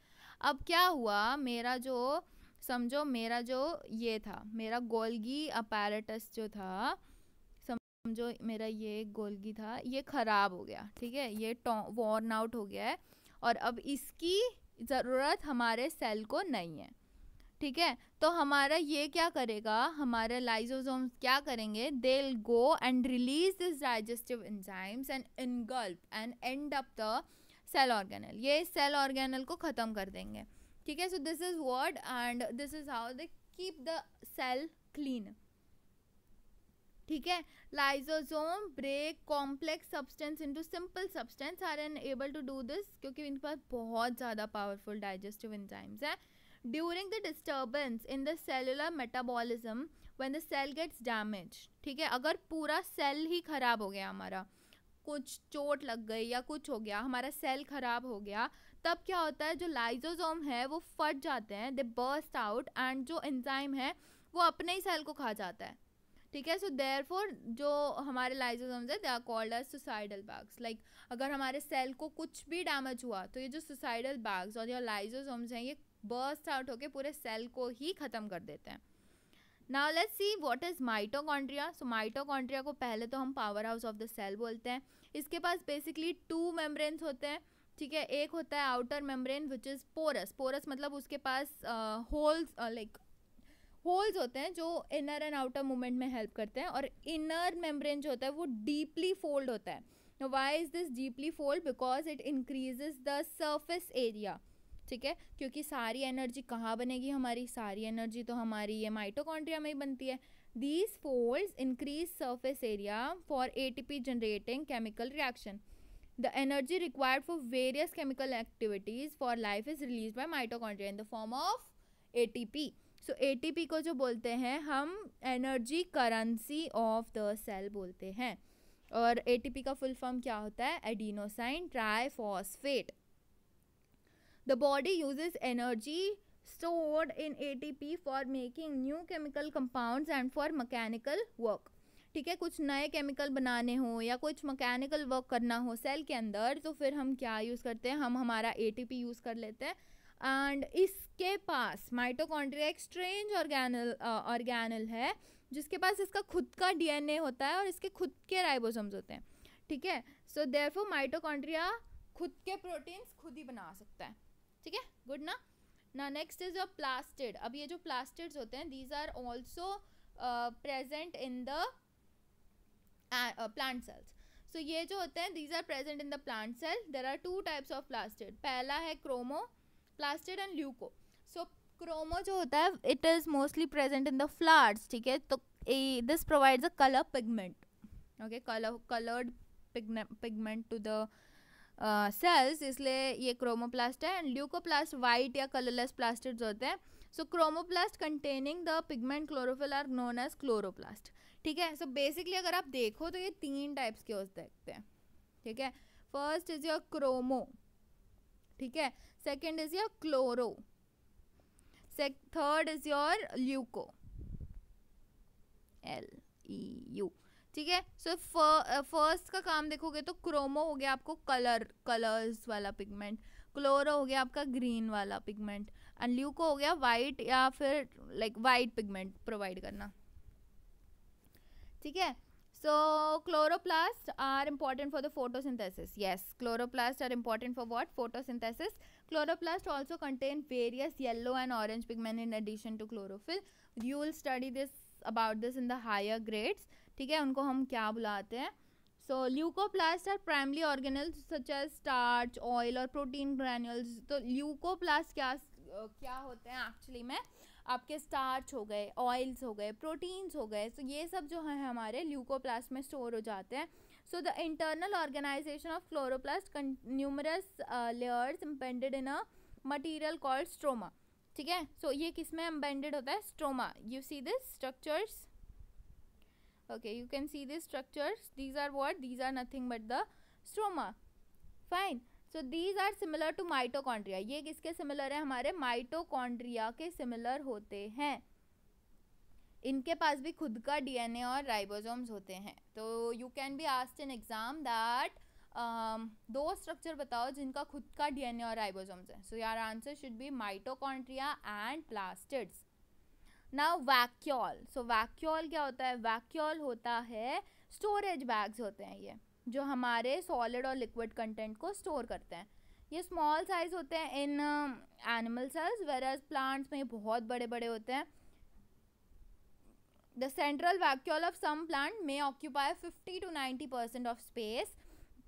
अब क्या हुआ मेरा जो समझो मेरा जो ये था मेरा गोल्गी अपैरेटस जो था समझो मेरा ये गोल्गी था ये ख़राब हो गया ठीक है ये वॉर्न आउट हो गया है और अब इसकी ज़रूरत हमारे सेल को नहीं है ठीक है तो हमारा ये क्या करेगा हमारे लाइजोजोम क्या करेंगे they go and release this digestive enzymes and engulf and end up the cell organelle ये सेल ऑर्गेनल को ख़त्म कर देंगे ठीक है so this is word and this is how they keep the cell clean ठीक है lysosome break complex substance into simple substance are enable to do this क्योंकि इनके पास बहुत ज़्यादा पावरफुल डाइजेस्टिव एंजाइम्स हैं during the disturbance in the cellular metabolism when the cell gets damage ठीक है अगर पूरा सेल ही ख़राब हो गया हमारा कुछ चोट लग गई या कुछ हो गया हमारा सेल ख़राब हो गया तब क्या होता है जो लाइजोजोम है वो फट जाते हैं दे बर्स्ट आउट एंड जो एंजाइम है वो अपने ही सेल को खा जाता है ठीक है सो देयर फोर जो हमारे लाइजोजोम्स है they are called as suicidal bags like अगर हमारे सेल को कुछ भी डैमेज हुआ तो ये जो सुसाइडल बैग्स और जो लाइजोजोम्स हैं ये बर्स्ट आउट होकर पूरे सेल को ही ख़त्म कर देते हैं now let's see what is mitochondria so mitochondria को पहले तो हम power house of the cell बोलते हैं इसके पास बेसिकली टू मेम्ब्रेन्स होते हैं ठीक है एक होता है outer membrane which is porous porous मतलब उसके पास होल्स लाइक होल्स होते हैं जो इनर एंड आउटर मूवमेंट में हेल्प करते हैं और इनर मेम्ब्रेन जो होता है वो डीपली फोल्ड होता है why is this deeply fold because it increases the surface area ठीक है क्योंकि सारी एनर्जी कहाँ बनेगी हमारी सारी एनर्जी तो हमारी ये माइटोकॉन्ड्रिया में ही बनती है these folds increase surface area for A T P generating chemical reaction the energy required for various chemical activities for life is released in the form of A T P so T P को जो बोलते हैं हम energy currency of the cell बोलते हैं और पी का फुल फॉर्म क्या होता है adenosine phosphate the body The energy stored in A T P for making new chemical compound and for mechanical work ठीक है कुछ नए केमिकल बनाने हो या कुछ मकैनिकल वर्क करना हो सेल के अंदर तो फिर हम क्या यूज़ करते हैं हम हमारा ए टी पी यूज़ कर लेते हैं एंड इसके पास माइटोकॉन्ड्रिया एक स्ट्रेंज ऑर्गेनल ऑर्गेनल है जिसके पास इसका खुद का डी एन ए होता है और इसके खुद के राइबोसोम्स होते हैं ठीक है सो देयरफॉर माइटोकॉन्ड्रिया खुद के प्रोटीन्स खुद ही बना सकता है ठीक है गुड ना ना नेक्स्ट इज योर प्लास्टिड अब ये जो प्लास्टिड्स होते हैं these are also present in the plant cells so ये जो होते हैं these are present in the plant cell there are two types of plastid पहला है chromo plastid and leuco so chromo जो होता है it is mostly present in the flowers ठीक है तो this provides a colour pigment okay colour coloured pigment to the cells इसलिए ये क्रोमोप्लास्ट है एंड ल्यूकोप्लास्ट वाइट या कलरलेस प्लास्टिड्स होते हैं so chromoplast containing the pigment chlorophyll are known as chloroplast ठीक है सो बेसिकली अगर आप देखो तो ये तीन टाइप्स के होते देखते हैं ठीक है फर्स्ट इज योर क्रोमो ठीक है second is your chloro third is your leuco L E U ठीक है सो फर्स्ट uh, का काम देखोगे तो क्रोमो हो गया आपको कलर कलर्स वाला पिगमेंट क्लोरो हो गया आपका ग्रीन वाला पिगमेंट एंड ल्यूको हो गया वाइट या फिर लाइक वाइट पिगमेंट प्रोवाइड करना ठीक है so chloroplast are important for the photosynthesis yes chloroplast are important for what photosynthesis chloroplast also contain various yellow and orange pigment in addition to chlorophyll you will study this about this in the higher grades ठीक है उनको हम क्या बुलाते हैं so leucoplast are primary organelles such as starch oil और प्रोटीन ग्रैन्यूल्स तो ल्यूकोप्लास्ट क्या क्या होते हैं एक्चुअली में आपके स्टार्च हो गए ऑयल्स हो गए प्रोटीन्स हो गए सो so, ये सब जो है हमारे ल्यूकोप्लास्ट में स्टोर हो जाते हैं so the internal organisation of chloroplast numerous layers embedded in a material called stroma ठीक है सो ये किस में एम्बेंडेड होता है stroma you see this structures okay you can see these structures these are what these are nothing but the stroma fine so these are similar to mitochondria ये किसके सिमिलर है हमारे माइटोकॉन्ड्रिया के सिमिलर होते हैं इनके पास भी खुद का डीएनए और राइबोसोम्स होते हैं तो you can be asked in exam that दो स्ट्रक्चर बताओ जिनका खुद का डीएनए और राइबोसोम्स है सो यार answer should be mitochondria and plastids now vacuole so vacuole क्या होता है वैक्यूल होता है स्टोरेज बैग्स होते हैं ये जो हमारे सॉलिड और लिक्विड कंटेंट को स्टोर करते हैं ये स्मॉल साइज होते हैं in animal cells whereas plants में बहुत बड़े बड़े होते हैं the central vacuole of some plant may occupy fifty to ninety percent of space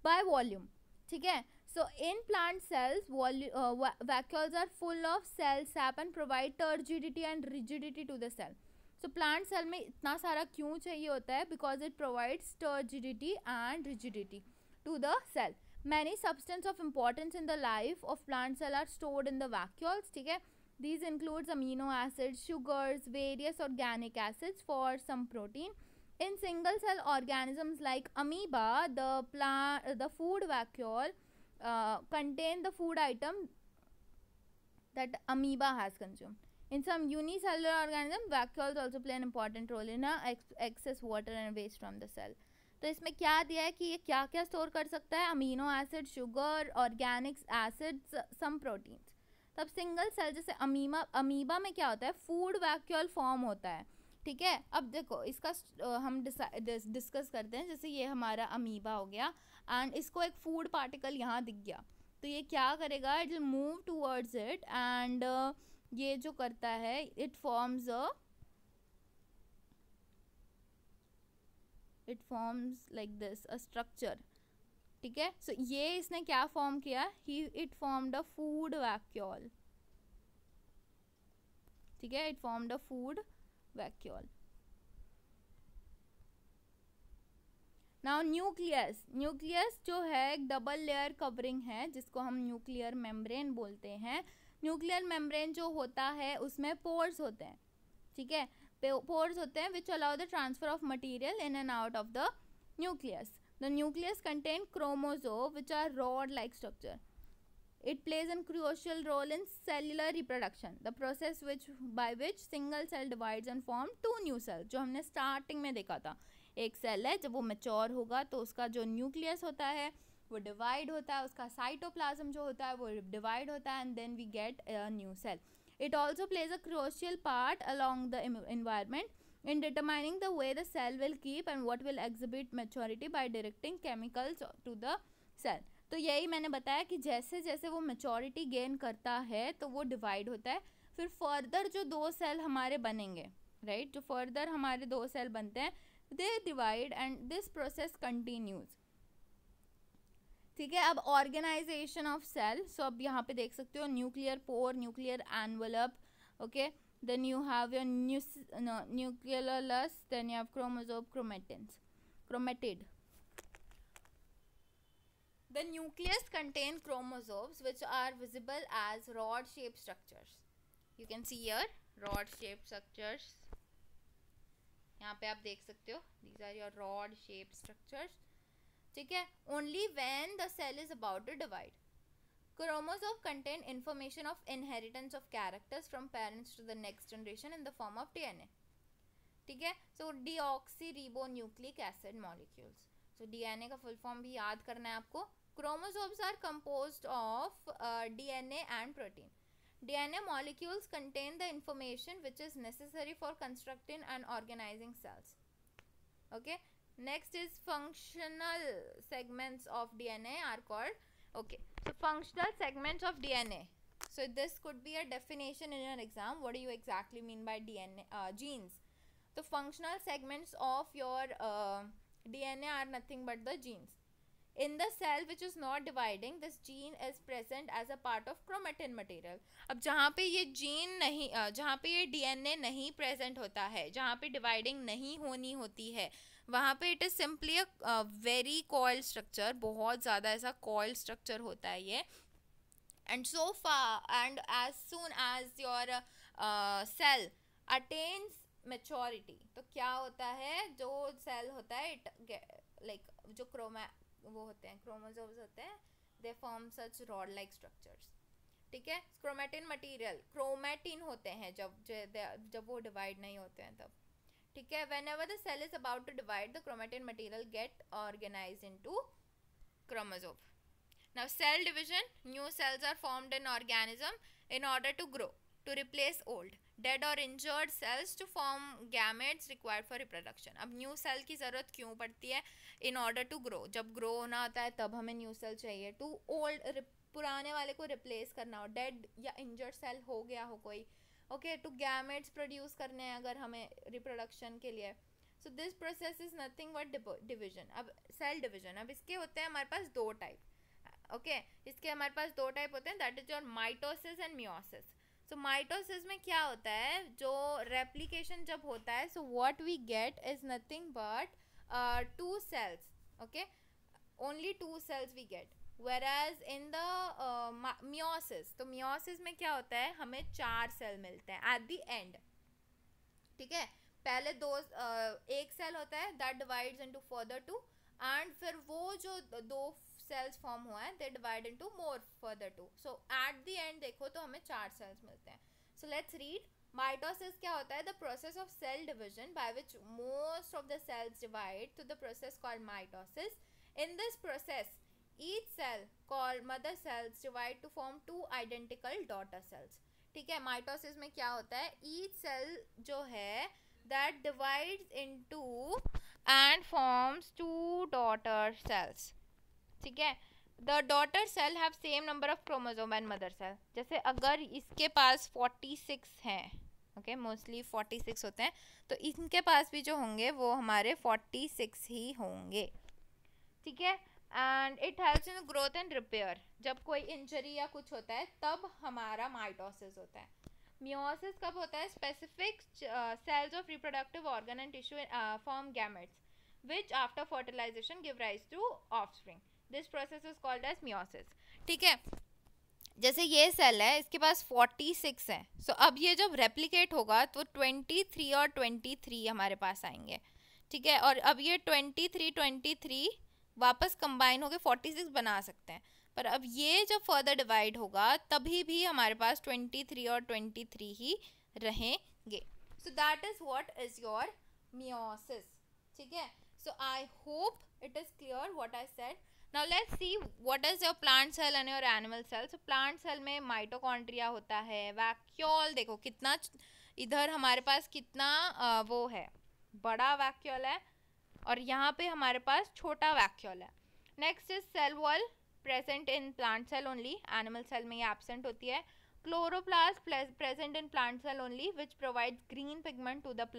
by volume ठीक है So in plant cells, uh, vacuoles are full of cell sap and provide turgidity and rigidity to the cell. So plant cell में इतना सारा क्यों चाहिए होता है because it provides turgidity and rigidity to the cell many substance of importance in the life of plant cell are stored in the vacuoles ठीक है these includes amino acids sugars various organic acids for some protein in single cell organisms like amoeba the plant the food vacuole uh, contain the food item that amoeba has consumed. In some unicellular organism, vacuoles also play an important role in excess water and waste from the cell. तो इसमें क्या दिया है कि ये क्या क्या स्टोर कर सकता है amino acid sugar organics acids some proteins तब सिंगल सेल जैसे अमीमा अमीबा में क्या होता है फूड वैक्यूल फॉर्म होता है ठीक है अब देखो इसका हम डिस्कस करते हैं जैसे ये हमारा अमीबा हो गया एंड इसको एक फूड पार्टिकल यहाँ दिख गया तो ये क्या करेगा it will move towards it and ये जो करता है it forms a it forms like this a structure ठीक है सो ये इसने क्या फॉर्म किया ही it formed a food vacuole ठीक है it formed a food vacuole. Now nucleus nucleus जो है एक डबल लेयर कवरिंग है जिसको हम न्यूक्लियर मेम्ब्रेन बोलते हैं न्यूक्लियर मेम्ब्रेन जो होता है उसमें पोर्स होते हैं ठीक है पोर्स होते हैं which allow the transfer of material in and out of the nucleus the nucleus contain chromosome which are rod like structure It plays a crucial role in cellular reproduction, the process which by which single cell divides and form two new cells, जो हमने starting में देखा था एक सेल है जब वो मेच्योर होगा तो उसका जो न्यूक्लियस होता है वो डिवाइड होता है उसका साइटोप्लाज्म जो होता है वो डिवाइड होता है and then we get new cell it also plays a crucial part along the environment in determining the way the cell will keep and what will exhibit maturity by directing chemicals to the cell तो यही मैंने बताया कि जैसे जैसे वो मेचोरिटी गेन करता है तो वो डिवाइड होता है फिर फर्दर जो दो सेल हमारे बनेंगे राइट right? जो फर्दर हमारे दो सेल बनते हैं they divide and this process continues ठीक है अब ऑर्गेनाइजेशन ऑफ सेल सो अब यहाँ पे देख सकते हो nuclear pore nuclear envelope okay then you have your nucleolus then you have chromosome chromatin chromatid The nucleus contain chromosomes which are visible as rod-shaped structures. You can see here rod-shaped structures. यहाँ पे आप देख सकते हो these are your rod shape structures ठीक है only when the cell is about to divide Chromosomes contain information of inheritance of characters from parents to the next generation in the form of DNA. ठीक है so deoxyribonucleic acid molecules so DNA का फुल फॉर्म भी याद करना है आपको Chromosomes are composed of uh, DNA and protein. DNA molecules contain the information which is necessary for constructing and organizing cells. Okay. Next is functional segments of DNA are called. Okay. So, functional segments of DNA. So, this could be a definition in an exam. What do you exactly mean by DNA uh, genes? The functional segments of your uh, DNA are nothing but the genes. In the cell which is not dividing this gene is present as a part of chromatin material अब जहाँ पे ये जीन नहीं जहाँ पे ये डीएनए नहीं प्रेजेंट होता है जहाँ पे डिवाइडिंग नहीं होनी होती है वहाँ पे it is simply a very coil structure बहुत ज़्यादा ऐसा कॉयल स्ट्रक्चर होता है ये and so far and as soon as your cell attains maturity तो क्या होता है जो सेल होता है इट लाइक जो क्रोमा वो होते हैं क्रोमोजोम्स होते हैं they form such rod like structures ठीक है क्रोमेटिन मटीरियल क्रोमेटिन होते हैं जब जब वो डिवाइड नहीं होते हैं तब ठीक है whenever the cell is about to divide the chromatin material get organize into chromosome now cell division new cells are formed in organism in order to grow to replace old dead और injured cells to form gametes required for reproduction अब न्यू सेल की ज़रूरत क्यों पड़ती है इन ऑर्डर टू ग्रो जब ग्रो होना होता है तब हमें न्यू सेल चाहिए टू ओल्ड पुराने वाले को रिप्लेस करना हो डेड या इंजर्ड सेल हो गया हो कोई ओके टू गैमेट्स प्रोड्यूस करने हैं अगर हमें रिप्रोडक्शन के लिए so this process is nothing but division अब सेल डिविजन अब इसके होते हैं हमारे पास दो टाइप ओके okay, इसके हमारे पास दो टाइप होते हैं that is your mitosis and meiosis so mitosis में क्या होता है जो रेप्लीकेशन जब होता है so what we get is nothing but two cells okay only two cells we get whereas in the meiosis तो म्योसिस में क्या होता है हमें चार सेल मिलते हैं एट द एंड ठीक है पहले दो uh, एक सेल होता है that divides into further two and फिर वो जो दो सेल्स फॉर्म हुआ है they divide in into more further two so at the end देखो तो हमें चार सेल्स मिलते हैं सो लेट्स रीड माइटोसिस क्या होता है the process of cell division by which most of the cells divide to the process called mitosis in this process each cell called mother cells divide to form two identical daughter cells ठीक है माइटोसिस में क्या होता है ईच सेल जो है that divide in two and forms two daughter cells ठीक है the daughter cell have same number of chromosome and mother cell जैसे अगर इसके पास फोर्टी सिक्स हैं ओके मोस्टली फोर्टी सिक्स होते हैं तो इनके पास भी जो होंगे वो हमारे फोर्टी सिक्स ही होंगे ठीक है and it helps in growth and repair जब कोई इंजरी या कुछ होता है तब हमारा माइटोसिस होता है मियोसिस कब होता है specific cells of reproductive organ and tissue form gametes which after fertilization give rise to offspring this process is called as meiosis ठीक है जैसे ये सेल है इसके पास 46 है सो so, अब ये जब रेप्लिकेट होगा तो 23 और 23 हमारे पास आएंगे ठीक है और अब ये 23 23 वापस कंबाइन होकर 46 बना सकते हैं पर अब ये जब फर्दर डिवाइड होगा तभी भी हमारे पास 23 और 23 ही रहेंगे so that is what is your meiosis ठीक है so I hope it is clear what I said now let's see what is your plant cell and your animal cell so plant cell में माइटोकॉन्ड्रिया होता है वैक्यूल देखो कितना इधर हमारे पास कितना आ, वो है बड़ा वैक्यूल है और यहाँ पे हमारे पास छोटा वैक्यूल है next is cell wall present in plant cell only animal cell में ये एबसेंट होती है chloroplast present in plant cell only which provide green pigment to the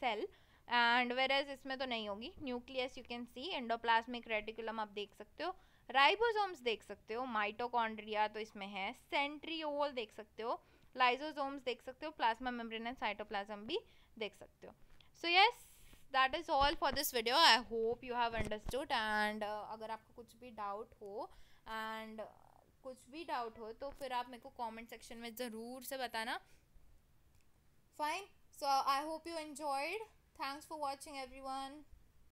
cell and as इसमें तो नहीं होगी nucleus you can see endoplasmic reticulum आप देख सकते हो राइबोसोम्स देख सकते हो माइटोकॉन्ड्रिया तो इसमें है सेंट्रियोल देख सकते हो लाइजोसोम्स देख सकते हो प्लाज्मा मेम्ब्रेन एंड साइटोप्लाज्म भी देख सकते हो so yes that is all for this video I hope you have understood and अगर आपको कुछ भी डाउट हो एंड uh, कुछ भी डाउट हो तो फिर आप मेरे को कॉमेंट सेक्शन में ज़रूर से बताना fine so I hope you enjoyed Thanks for watching everyone.